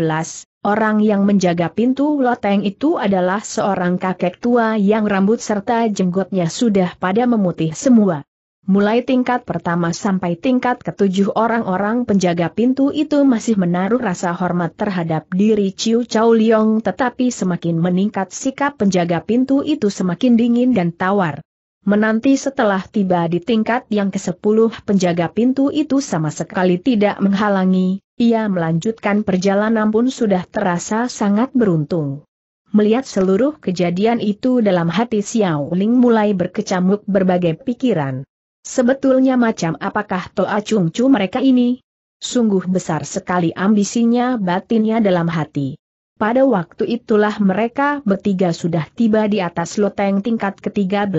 orang yang menjaga pintu loteng itu adalah seorang kakek tua yang rambut serta jenggotnya sudah pada memutih semua. Mulai tingkat pertama sampai tingkat ketujuh orang-orang penjaga pintu itu masih menaruh rasa hormat terhadap diri Ciu Chao Liong tetapi semakin meningkat sikap penjaga pintu itu semakin dingin dan tawar. Menanti setelah tiba di tingkat yang ke-10 penjaga pintu itu sama sekali tidak menghalangi, ia melanjutkan perjalanan pun sudah terasa sangat beruntung. Melihat seluruh kejadian itu dalam hati Xiao Ling mulai berkecamuk berbagai pikiran. Sebetulnya macam apakah Toa Cungcu mereka ini? Sungguh besar sekali ambisinya batinnya dalam hati. Pada waktu itulah mereka bertiga sudah tiba di atas loteng tingkat ke-13.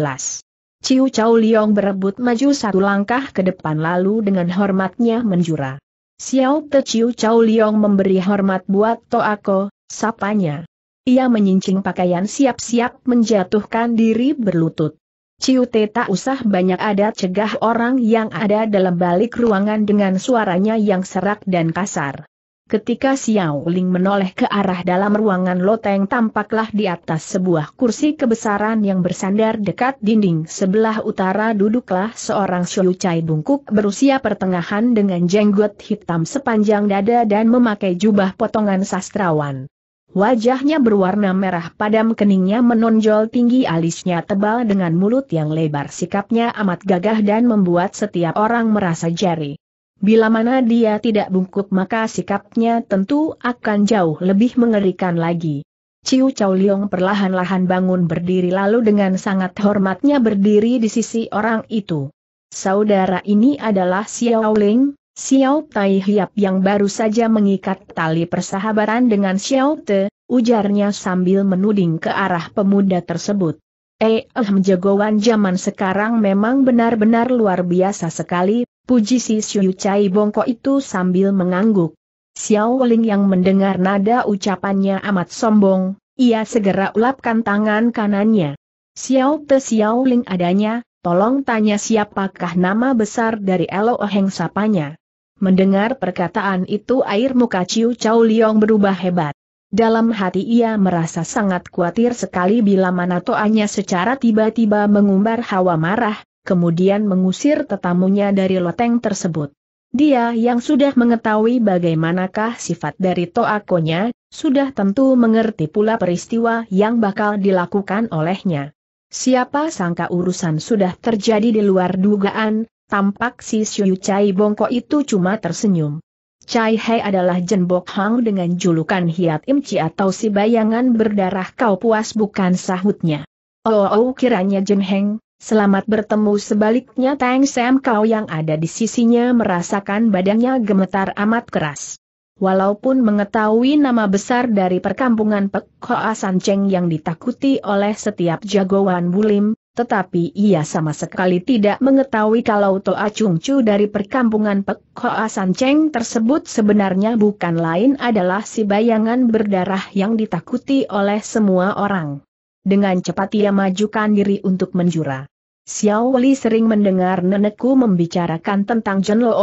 Ciu Chao Liong berebut maju satu langkah ke depan lalu dengan hormatnya menjura. Xiao Te Ciu Chao Liong memberi hormat buat Toa Ko, sapanya. Ia menyincing pakaian siap-siap menjatuhkan diri berlutut. Ciute tak usah banyak adat cegah orang yang ada dalam balik ruangan dengan suaranya yang serak dan kasar. Ketika Xiao Ling menoleh ke arah dalam ruangan loteng tampaklah di atas sebuah kursi kebesaran yang bersandar dekat dinding sebelah utara duduklah seorang Cai bungkuk berusia pertengahan dengan jenggot hitam sepanjang dada dan memakai jubah potongan sastrawan. Wajahnya berwarna merah padam keningnya menonjol tinggi alisnya tebal dengan mulut yang lebar sikapnya amat gagah dan membuat setiap orang merasa jari. Bila mana dia tidak bungkuk maka sikapnya tentu akan jauh lebih mengerikan lagi. Ciu Chow Leong perlahan-lahan bangun berdiri lalu dengan sangat hormatnya berdiri di sisi orang itu. Saudara ini adalah Xiao Ling, Xiao Tai Hiap yang baru saja mengikat tali persahabatan dengan Xiao Te, ujarnya sambil menuding ke arah pemuda tersebut. Eh, eh jagoan zaman sekarang memang benar-benar luar biasa sekali, puji si Xiu Cai Bongko itu sambil mengangguk. Xiao Ling yang mendengar nada ucapannya amat sombong, ia segera ulapkan tangan kanannya. Xiao Te Xiao Ling adanya, tolong tanya siapakah nama besar dari Elo Heng sapanya. Mendengar perkataan itu air muka Ciu Chow Liong berubah hebat. Dalam hati ia merasa sangat khawatir sekali bila mana toanya secara tiba-tiba mengumbar hawa marah, kemudian mengusir tetamunya dari loteng tersebut. Dia yang sudah mengetahui bagaimanakah sifat dari toakonya, sudah tentu mengerti pula peristiwa yang bakal dilakukan olehnya. Siapa sangka urusan sudah terjadi di luar dugaan, Tampak si Xiu Chai Bongko itu cuma tersenyum. Chai Hei adalah Jen Hang dengan julukan Hiat Imci atau si bayangan berdarah kau puas bukan sahutnya. Oh, oh, oh kiranya Jen Heng, selamat bertemu sebaliknya Tang Sam kau yang ada di sisinya merasakan badannya gemetar amat keras. Walaupun mengetahui nama besar dari perkampungan Pek Hoa San Cheng yang ditakuti oleh setiap jagoan bulim, tetapi ia sama sekali tidak mengetahui kalau Toa Chung Chu dari perkampungan Pek Hoa San Cheng tersebut sebenarnya bukan lain adalah si bayangan berdarah yang ditakuti oleh semua orang. Dengan cepat ia majukan diri untuk menjura. Xiao Li sering mendengar nenekku membicarakan tentang Jen Lo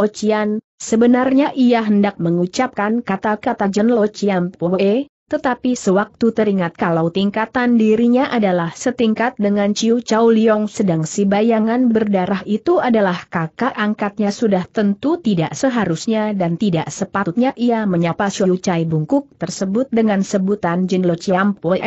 sebenarnya ia hendak mengucapkan kata-kata Jen Lo Chiam Pue, tetapi sewaktu teringat kalau tingkatan dirinya adalah setingkat dengan Ciu Chau Liong sedang si bayangan berdarah itu adalah kakak angkatnya sudah tentu tidak seharusnya dan tidak sepatutnya ia menyapa Xiu Chai Bungkuk tersebut dengan sebutan Jin Lo Chiam Poe.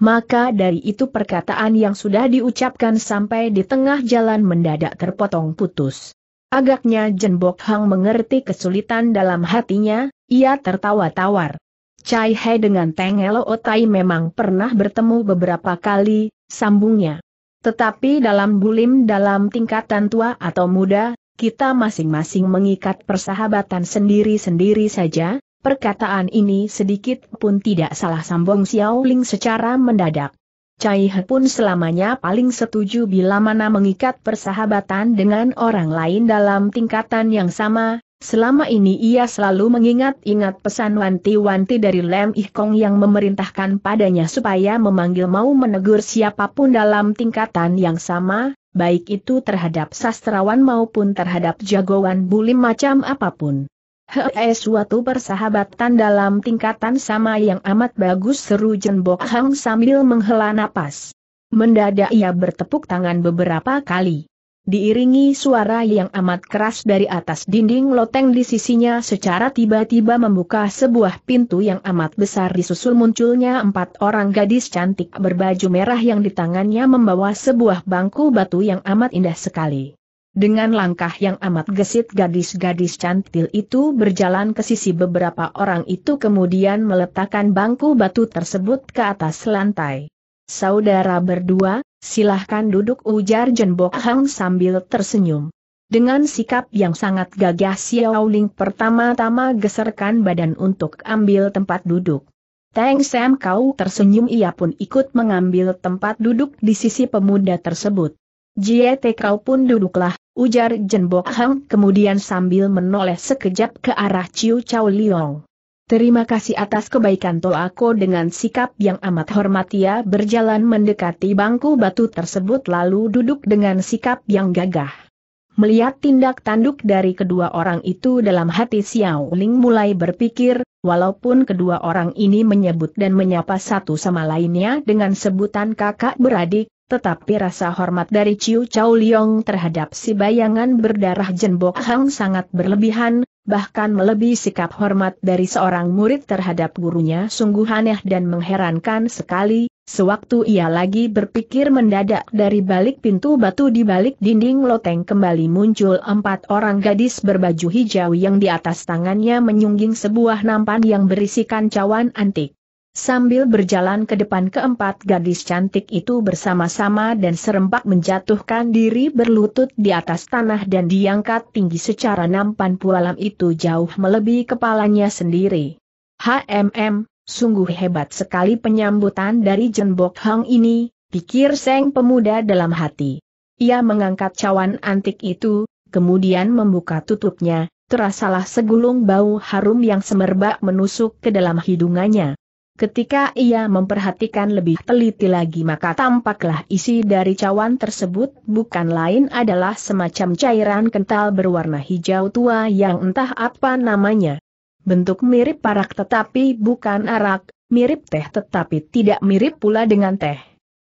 Maka dari itu perkataan yang sudah diucapkan sampai di tengah jalan mendadak terpotong putus. Agaknya Jenbok Hang mengerti kesulitan dalam hatinya, ia tertawa tawar. Chai He dengan Teng Elo Otai memang pernah bertemu beberapa kali, sambungnya. Tetapi dalam bulim dalam tingkatan tua atau muda, kita masing-masing mengikat persahabatan sendiri-sendiri saja, perkataan ini sedikit pun tidak salah sambung Xiao Ling secara mendadak. Chai He pun selamanya paling setuju bila mana mengikat persahabatan dengan orang lain dalam tingkatan yang sama, Selama ini ia selalu mengingat-ingat pesan wanti-wanti dari Lem Ih Kong yang memerintahkan padanya supaya memanggil mau menegur siapapun dalam tingkatan yang sama, baik itu terhadap sastrawan maupun terhadap jagoan bulim macam apapun. Hei suatu persahabatan dalam tingkatan sama yang amat bagus seru Jenbok Hang sambil menghela napas. Mendadak ia bertepuk tangan beberapa kali. Diiringi suara yang amat keras dari atas dinding loteng di sisinya secara tiba-tiba membuka sebuah pintu yang amat besar disusul munculnya empat orang gadis cantik berbaju merah yang di tangannya membawa sebuah bangku batu yang amat indah sekali. Dengan langkah yang amat gesit gadis-gadis cantil itu berjalan ke sisi beberapa orang itu kemudian meletakkan bangku batu tersebut ke atas lantai. Saudara berdua, Silahkan duduk ujar Jenbok Hang sambil tersenyum. Dengan sikap yang sangat gagah Xiao Ling pertama-tama geserkan badan untuk ambil tempat duduk. Teng Sam Kau tersenyum ia pun ikut mengambil tempat duduk di sisi pemuda tersebut. Jie Kau pun duduklah, ujar Jenbok Hang kemudian sambil menoleh sekejap ke arah Chiu Chow Liong. Terima kasih atas kebaikan Toako dengan sikap yang amat hormat ia berjalan mendekati bangku batu tersebut lalu duduk dengan sikap yang gagah. Melihat tindak tanduk dari kedua orang itu dalam hati Xiao Ling mulai berpikir, walaupun kedua orang ini menyebut dan menyapa satu sama lainnya dengan sebutan kakak beradik, tetapi rasa hormat dari Ciu Chao Liong terhadap si bayangan berdarah Jenbok Hang sangat berlebihan, bahkan melebihi sikap hormat dari seorang murid terhadap gurunya sungguh aneh dan mengherankan sekali, sewaktu ia lagi berpikir mendadak dari balik pintu batu di balik dinding loteng kembali muncul empat orang gadis berbaju hijau yang di atas tangannya menyungging sebuah nampan yang berisikan cawan antik. Sambil berjalan ke depan keempat gadis cantik itu bersama-sama dan serempak menjatuhkan diri berlutut di atas tanah dan diangkat tinggi secara nampan pualam itu jauh melebihi kepalanya sendiri. HMM, sungguh hebat sekali penyambutan dari Jenbok Hang ini, pikir Seng Pemuda dalam hati. Ia mengangkat cawan antik itu, kemudian membuka tutupnya, terasalah segulung bau harum yang semerbak menusuk ke dalam hidungannya. Ketika ia memperhatikan lebih teliti lagi maka tampaklah isi dari cawan tersebut bukan lain adalah semacam cairan kental berwarna hijau tua yang entah apa namanya. Bentuk mirip parak tetapi bukan arak, mirip teh tetapi tidak mirip pula dengan teh.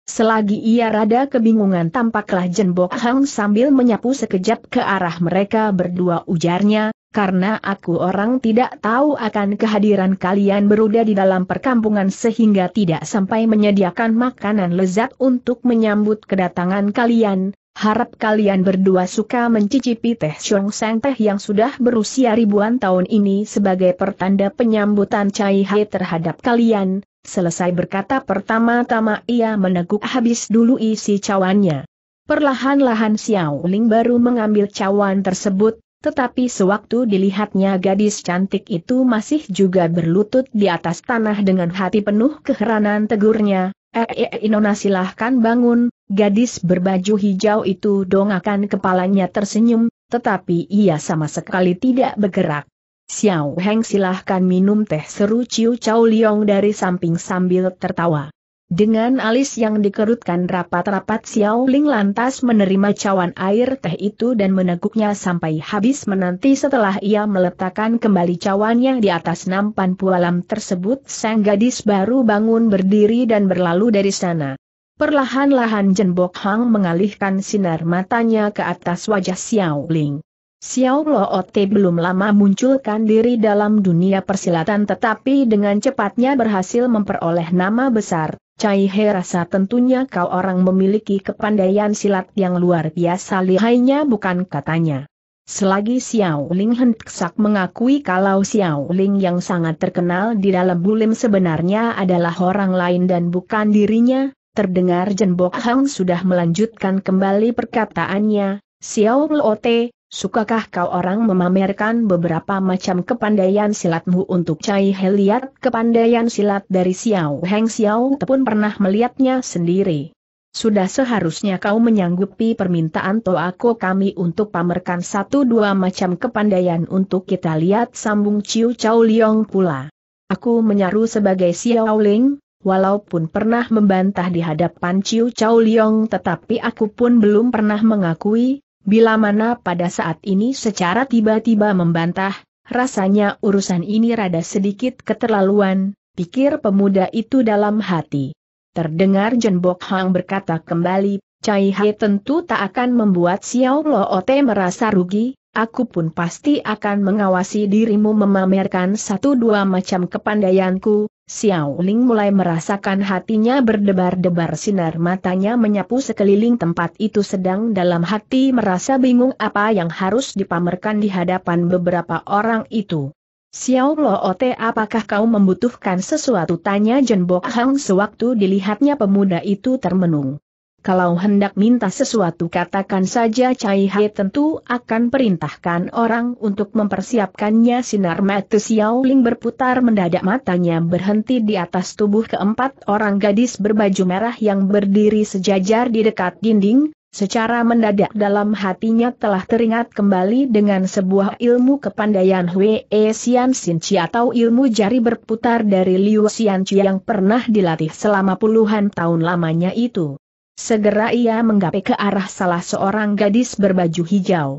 Selagi ia rada kebingungan tampaklah Jenbok Hang sambil menyapu sekejap ke arah mereka berdua ujarnya, karena aku orang tidak tahu akan kehadiran kalian beruda di dalam perkampungan sehingga tidak sampai menyediakan makanan lezat untuk menyambut kedatangan kalian. Harap kalian berdua suka mencicipi teh seng teh yang sudah berusia ribuan tahun ini sebagai pertanda penyambutan Cai Hai terhadap kalian. Selesai berkata pertama-tama ia meneguk habis dulu isi cawannya. Perlahan-lahan Xiao Ling baru mengambil cawan tersebut, tetapi sewaktu dilihatnya gadis cantik itu masih juga berlutut di atas tanah dengan hati penuh keheranan tegurnya, eh, eh eh Inona silahkan bangun, gadis berbaju hijau itu dongakan kepalanya tersenyum, tetapi ia sama sekali tidak bergerak. Xiao Heng silahkan minum teh seru Ciu Chow Liong dari samping sambil tertawa. Dengan alis yang dikerutkan rapat-rapat Xiao Ling lantas menerima cawan air teh itu dan meneguknya sampai habis menanti setelah ia meletakkan kembali cawannya di atas nampan pualam tersebut sang gadis baru bangun berdiri dan berlalu dari sana. Perlahan-lahan Jenbok Hang mengalihkan sinar matanya ke atas wajah Xiao Ling. Xiao Luo Loote belum lama munculkan diri dalam dunia persilatan tetapi dengan cepatnya berhasil memperoleh nama besar. Cai He rasa tentunya kau orang memiliki kepandaian silat yang luar biasa lihainya bukan katanya. Selagi Xiao Ling hendak mengakui kalau Xiao Ling yang sangat terkenal di dalam bulim sebenarnya adalah orang lain dan bukan dirinya, terdengar Jen Bok Hang sudah melanjutkan kembali perkataannya, Xiao Lote, Sukakah kau orang memamerkan beberapa macam kepandaian silatmu untuk Cai He lihat kepandaian silat dari Xiao Heng Xiao pun pernah melihatnya sendiri. Sudah seharusnya kau menyanggupi permintaan aku kami untuk pamerkan satu dua macam kepandaian untuk kita lihat sambung Ciu Chao Liong pula. Aku menyaru sebagai Xiao Ling, Walaupun pernah membantah di hadapan Ciu Chao Liong tetapi aku pun belum pernah mengakui, Bila mana pada saat ini secara tiba-tiba membantah, rasanya urusan ini rada sedikit keterlaluan, pikir pemuda itu dalam hati. Terdengar Jenbok Hang berkata kembali, Cai Hai tentu tak akan membuat Xiao Lo Ote merasa rugi, aku pun pasti akan mengawasi dirimu memamerkan satu dua macam kepandaianku, Xiao Ling mulai merasakan hatinya berdebar-debar sinar matanya menyapu sekeliling tempat itu sedang dalam hati merasa bingung apa yang harus dipamerkan di hadapan beberapa orang itu. Xiao Lo Ote apakah kau membutuhkan sesuatu tanya Jenbok Hang sewaktu dilihatnya pemuda itu termenung. Kalau hendak minta sesuatu katakan saja Cai Hai tentu akan perintahkan orang untuk mempersiapkannya sinar mata Xiao Ling berputar mendadak matanya berhenti di atas tubuh keempat orang gadis berbaju merah yang berdiri sejajar di dekat dinding, secara mendadak dalam hatinya telah teringat kembali dengan sebuah ilmu kepandaian Hwee Xian Xin Chi atau ilmu jari berputar dari Liu Xian Chi yang pernah dilatih selama puluhan tahun lamanya itu. Segera ia menggapai ke arah salah seorang gadis berbaju hijau.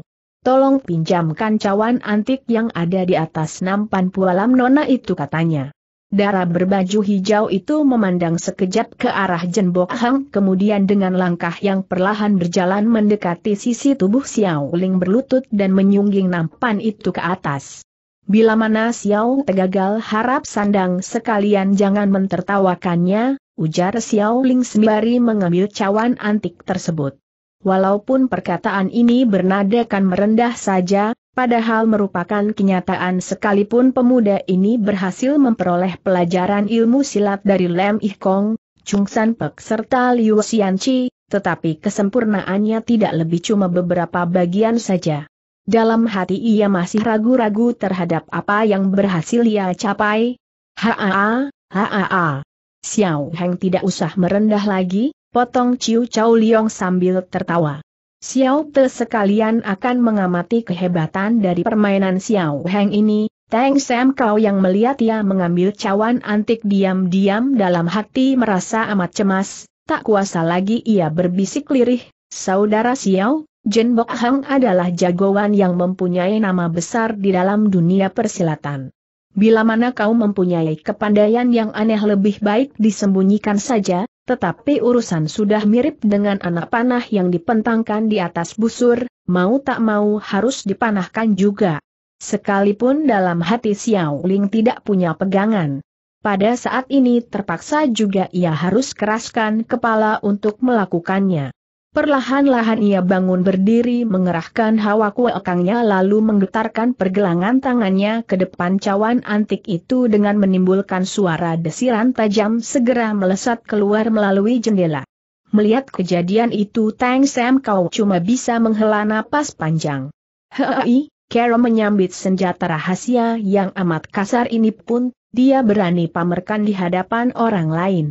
Tolong pinjamkan cawan antik yang ada di atas nampan pualam nona itu katanya. Darah berbaju hijau itu memandang sekejap ke arah Jenbok Hang kemudian dengan langkah yang perlahan berjalan mendekati sisi tubuh Xiao Ling berlutut dan menyungging nampan itu ke atas. Bila mana Xiao tegagal harap sandang sekalian jangan mentertawakannya, ujar Xiao Ling sembari mengambil cawan antik tersebut. Walaupun perkataan ini bernada bernadakan merendah saja, padahal merupakan kenyataan sekalipun pemuda ini berhasil memperoleh pelajaran ilmu silat dari Lem Ih Kong, Chung San Pek serta Liu Xianqi, tetapi kesempurnaannya tidak lebih cuma beberapa bagian saja. Dalam hati ia masih ragu-ragu terhadap apa yang berhasil ia capai. Haa, haa, Xiao Heng tidak usah merendah lagi, potong Ciu Chow Liong sambil tertawa. Xiao Te sekalian akan mengamati kehebatan dari permainan Xiao Heng ini, Teng Sam Kau yang melihat ia mengambil cawan antik diam-diam dalam hati merasa amat cemas, tak kuasa lagi ia berbisik lirih, Saudara Xiao, Jen Bok Hang adalah jagoan yang mempunyai nama besar di dalam dunia persilatan. Bila mana kau mempunyai kepandaian yang aneh lebih baik disembunyikan saja, tetapi urusan sudah mirip dengan anak panah yang dipentangkan di atas busur, mau tak mau harus dipanahkan juga. Sekalipun dalam hati Xiao Ling tidak punya pegangan. Pada saat ini terpaksa juga ia harus keraskan kepala untuk melakukannya. Perlahan-lahan ia bangun berdiri mengerahkan hawa kuekangnya lalu menggetarkan pergelangan tangannya ke depan cawan antik itu dengan menimbulkan suara desiran tajam segera melesat keluar melalui jendela. Melihat kejadian itu Tang Sam Kau cuma bisa menghela napas panjang. Hei, Carol menyambit senjata rahasia yang amat kasar ini pun, dia berani pamerkan di hadapan orang lain.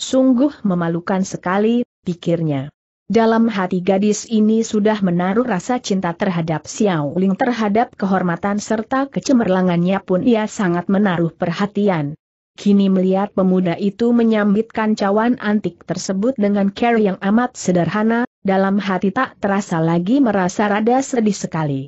Sungguh memalukan sekali, pikirnya. Dalam hati gadis ini sudah menaruh rasa cinta terhadap Xiao Ling terhadap kehormatan serta kecemerlangannya pun ia sangat menaruh perhatian. Kini melihat pemuda itu menyambitkan cawan antik tersebut dengan care yang amat sederhana, dalam hati tak terasa lagi merasa rada sedih sekali.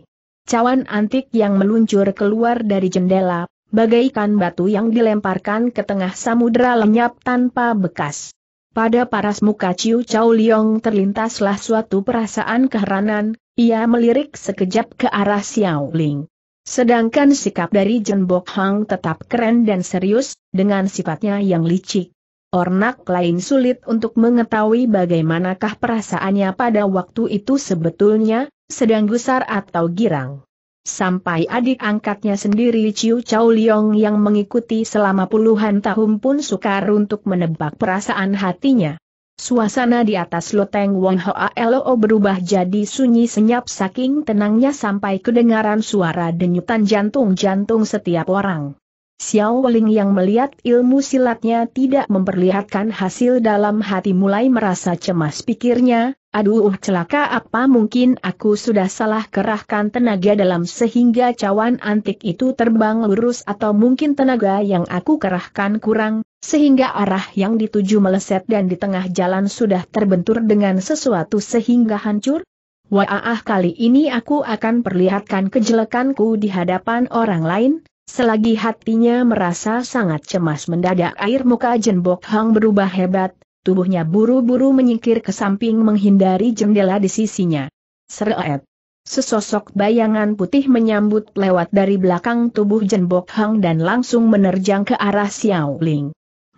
Cawan antik yang meluncur keluar dari jendela, bagaikan batu yang dilemparkan ke tengah samudera lenyap tanpa bekas. Pada paras muka Ciu Chow Liong terlintaslah suatu perasaan keheranan, ia melirik sekejap ke arah Xiao Ling. Sedangkan sikap dari Jen Bok Hang tetap keren dan serius, dengan sifatnya yang licik. Ornak lain sulit untuk mengetahui bagaimanakah perasaannya pada waktu itu sebetulnya, sedang gusar atau girang sampai adik angkatnya sendiri Ciu Chau Liong yang mengikuti selama puluhan tahun pun sukar untuk menebak perasaan hatinya. Suasana di atas loteng Wong Hoa Loo berubah jadi sunyi senyap saking tenangnya sampai kedengaran suara denyutan jantung-jantung setiap orang. Xiao Weling yang melihat ilmu silatnya tidak memperlihatkan hasil dalam hati mulai merasa cemas pikirnya, Aduh celaka apa mungkin aku sudah salah kerahkan tenaga dalam sehingga cawan antik itu terbang lurus atau mungkin tenaga yang aku kerahkan kurang, sehingga arah yang dituju meleset dan di tengah jalan sudah terbentur dengan sesuatu sehingga hancur? Wah kali ini aku akan perlihatkan kejelekanku di hadapan orang lain, selagi hatinya merasa sangat cemas mendadak air muka Jenbok Hang berubah hebat, Tubuhnya buru-buru menyingkir ke samping menghindari jendela di sisinya. Seret. Sesosok bayangan putih menyambut lewat dari belakang tubuh Jenbok Hang dan langsung menerjang ke arah Xiao Ling.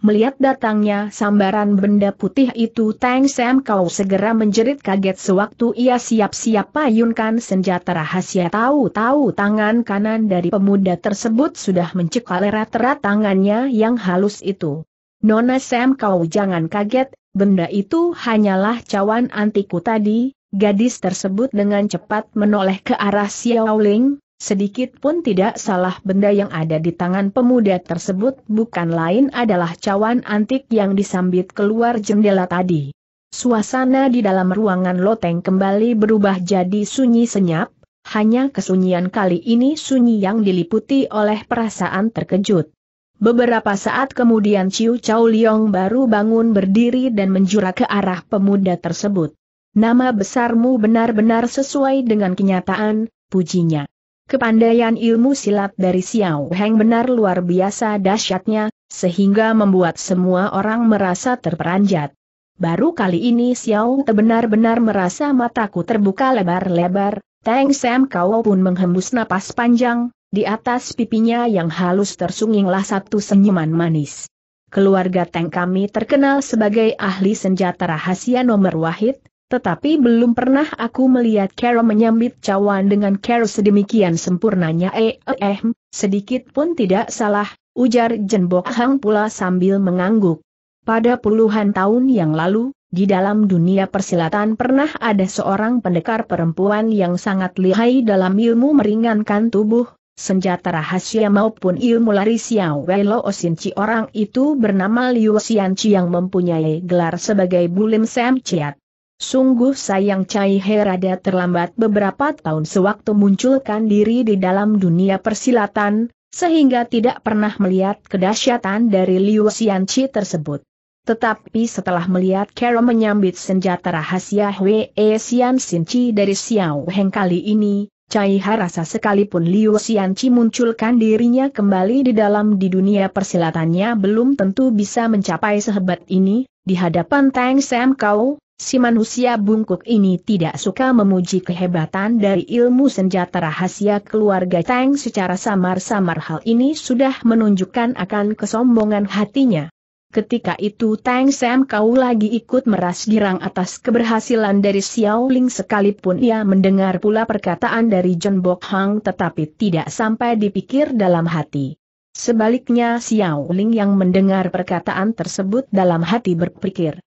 Melihat datangnya sambaran benda putih itu Tang Sam Kau segera menjerit kaget sewaktu ia siap-siap payunkan senjata rahasia tahu-tahu tangan kanan dari pemuda tersebut sudah mencekal erat-erat tangannya yang halus itu. Nona Sam kau jangan kaget, benda itu hanyalah cawan antiku tadi, gadis tersebut dengan cepat menoleh ke arah Xiao Ling, sedikit pun tidak salah benda yang ada di tangan pemuda tersebut bukan lain adalah cawan antik yang disambit keluar jendela tadi. Suasana di dalam ruangan loteng kembali berubah jadi sunyi senyap, hanya kesunyian kali ini sunyi yang diliputi oleh perasaan terkejut. Beberapa saat kemudian Ciu Chau Liong baru bangun berdiri dan menjura ke arah pemuda tersebut. Nama besarmu benar-benar sesuai dengan kenyataan, pujinya. Kepandaian ilmu silat dari Xiao Heng benar luar biasa dahsyatnya, sehingga membuat semua orang merasa terperanjat. Baru kali ini Xiao Te benar-benar merasa mataku terbuka lebar-lebar, Teng Sam Kau pun menghembus napas panjang, di atas pipinya yang halus tersunginglah satu senyuman manis. Keluarga Teng kami terkenal sebagai ahli senjata rahasia nomor wahid, tetapi belum pernah aku melihat Carol menyambit cawan dengan Carol sedemikian sempurnanya eh eh, eh hmm, sedikit pun tidak salah, ujar Jenbok Hang pula sambil mengangguk. Pada puluhan tahun yang lalu, di dalam dunia persilatan pernah ada seorang pendekar perempuan yang sangat lihai dalam ilmu meringankan tubuh, senjata rahasia maupun ilmu lari Xiao Wei Lo Osinci orang itu bernama Liu Xianci yang mempunyai gelar sebagai Bulim Sam Chiat. Sungguh sayang Cai He rada terlambat beberapa tahun sewaktu munculkan diri di dalam dunia persilatan, sehingga tidak pernah melihat kedahsyatan dari Liu Xianci tersebut. Tetapi setelah melihat Carol menyambit senjata rahasia Hwee Xian Chi dari Xiao Heng kali ini, Cai rasa sekalipun Liu Xianqi munculkan dirinya kembali di dalam di dunia persilatannya belum tentu bisa mencapai sehebat ini, di hadapan Tang Sam Kau, si manusia bungkuk ini tidak suka memuji kehebatan dari ilmu senjata rahasia keluarga Tang secara samar-samar hal ini sudah menunjukkan akan kesombongan hatinya. Ketika itu Tang Sam Kau lagi ikut meras girang atas keberhasilan dari Xiao Ling sekalipun ia mendengar pula perkataan dari John Bok Hang tetapi tidak sampai dipikir dalam hati. Sebaliknya Xiao Ling yang mendengar perkataan tersebut dalam hati berpikir,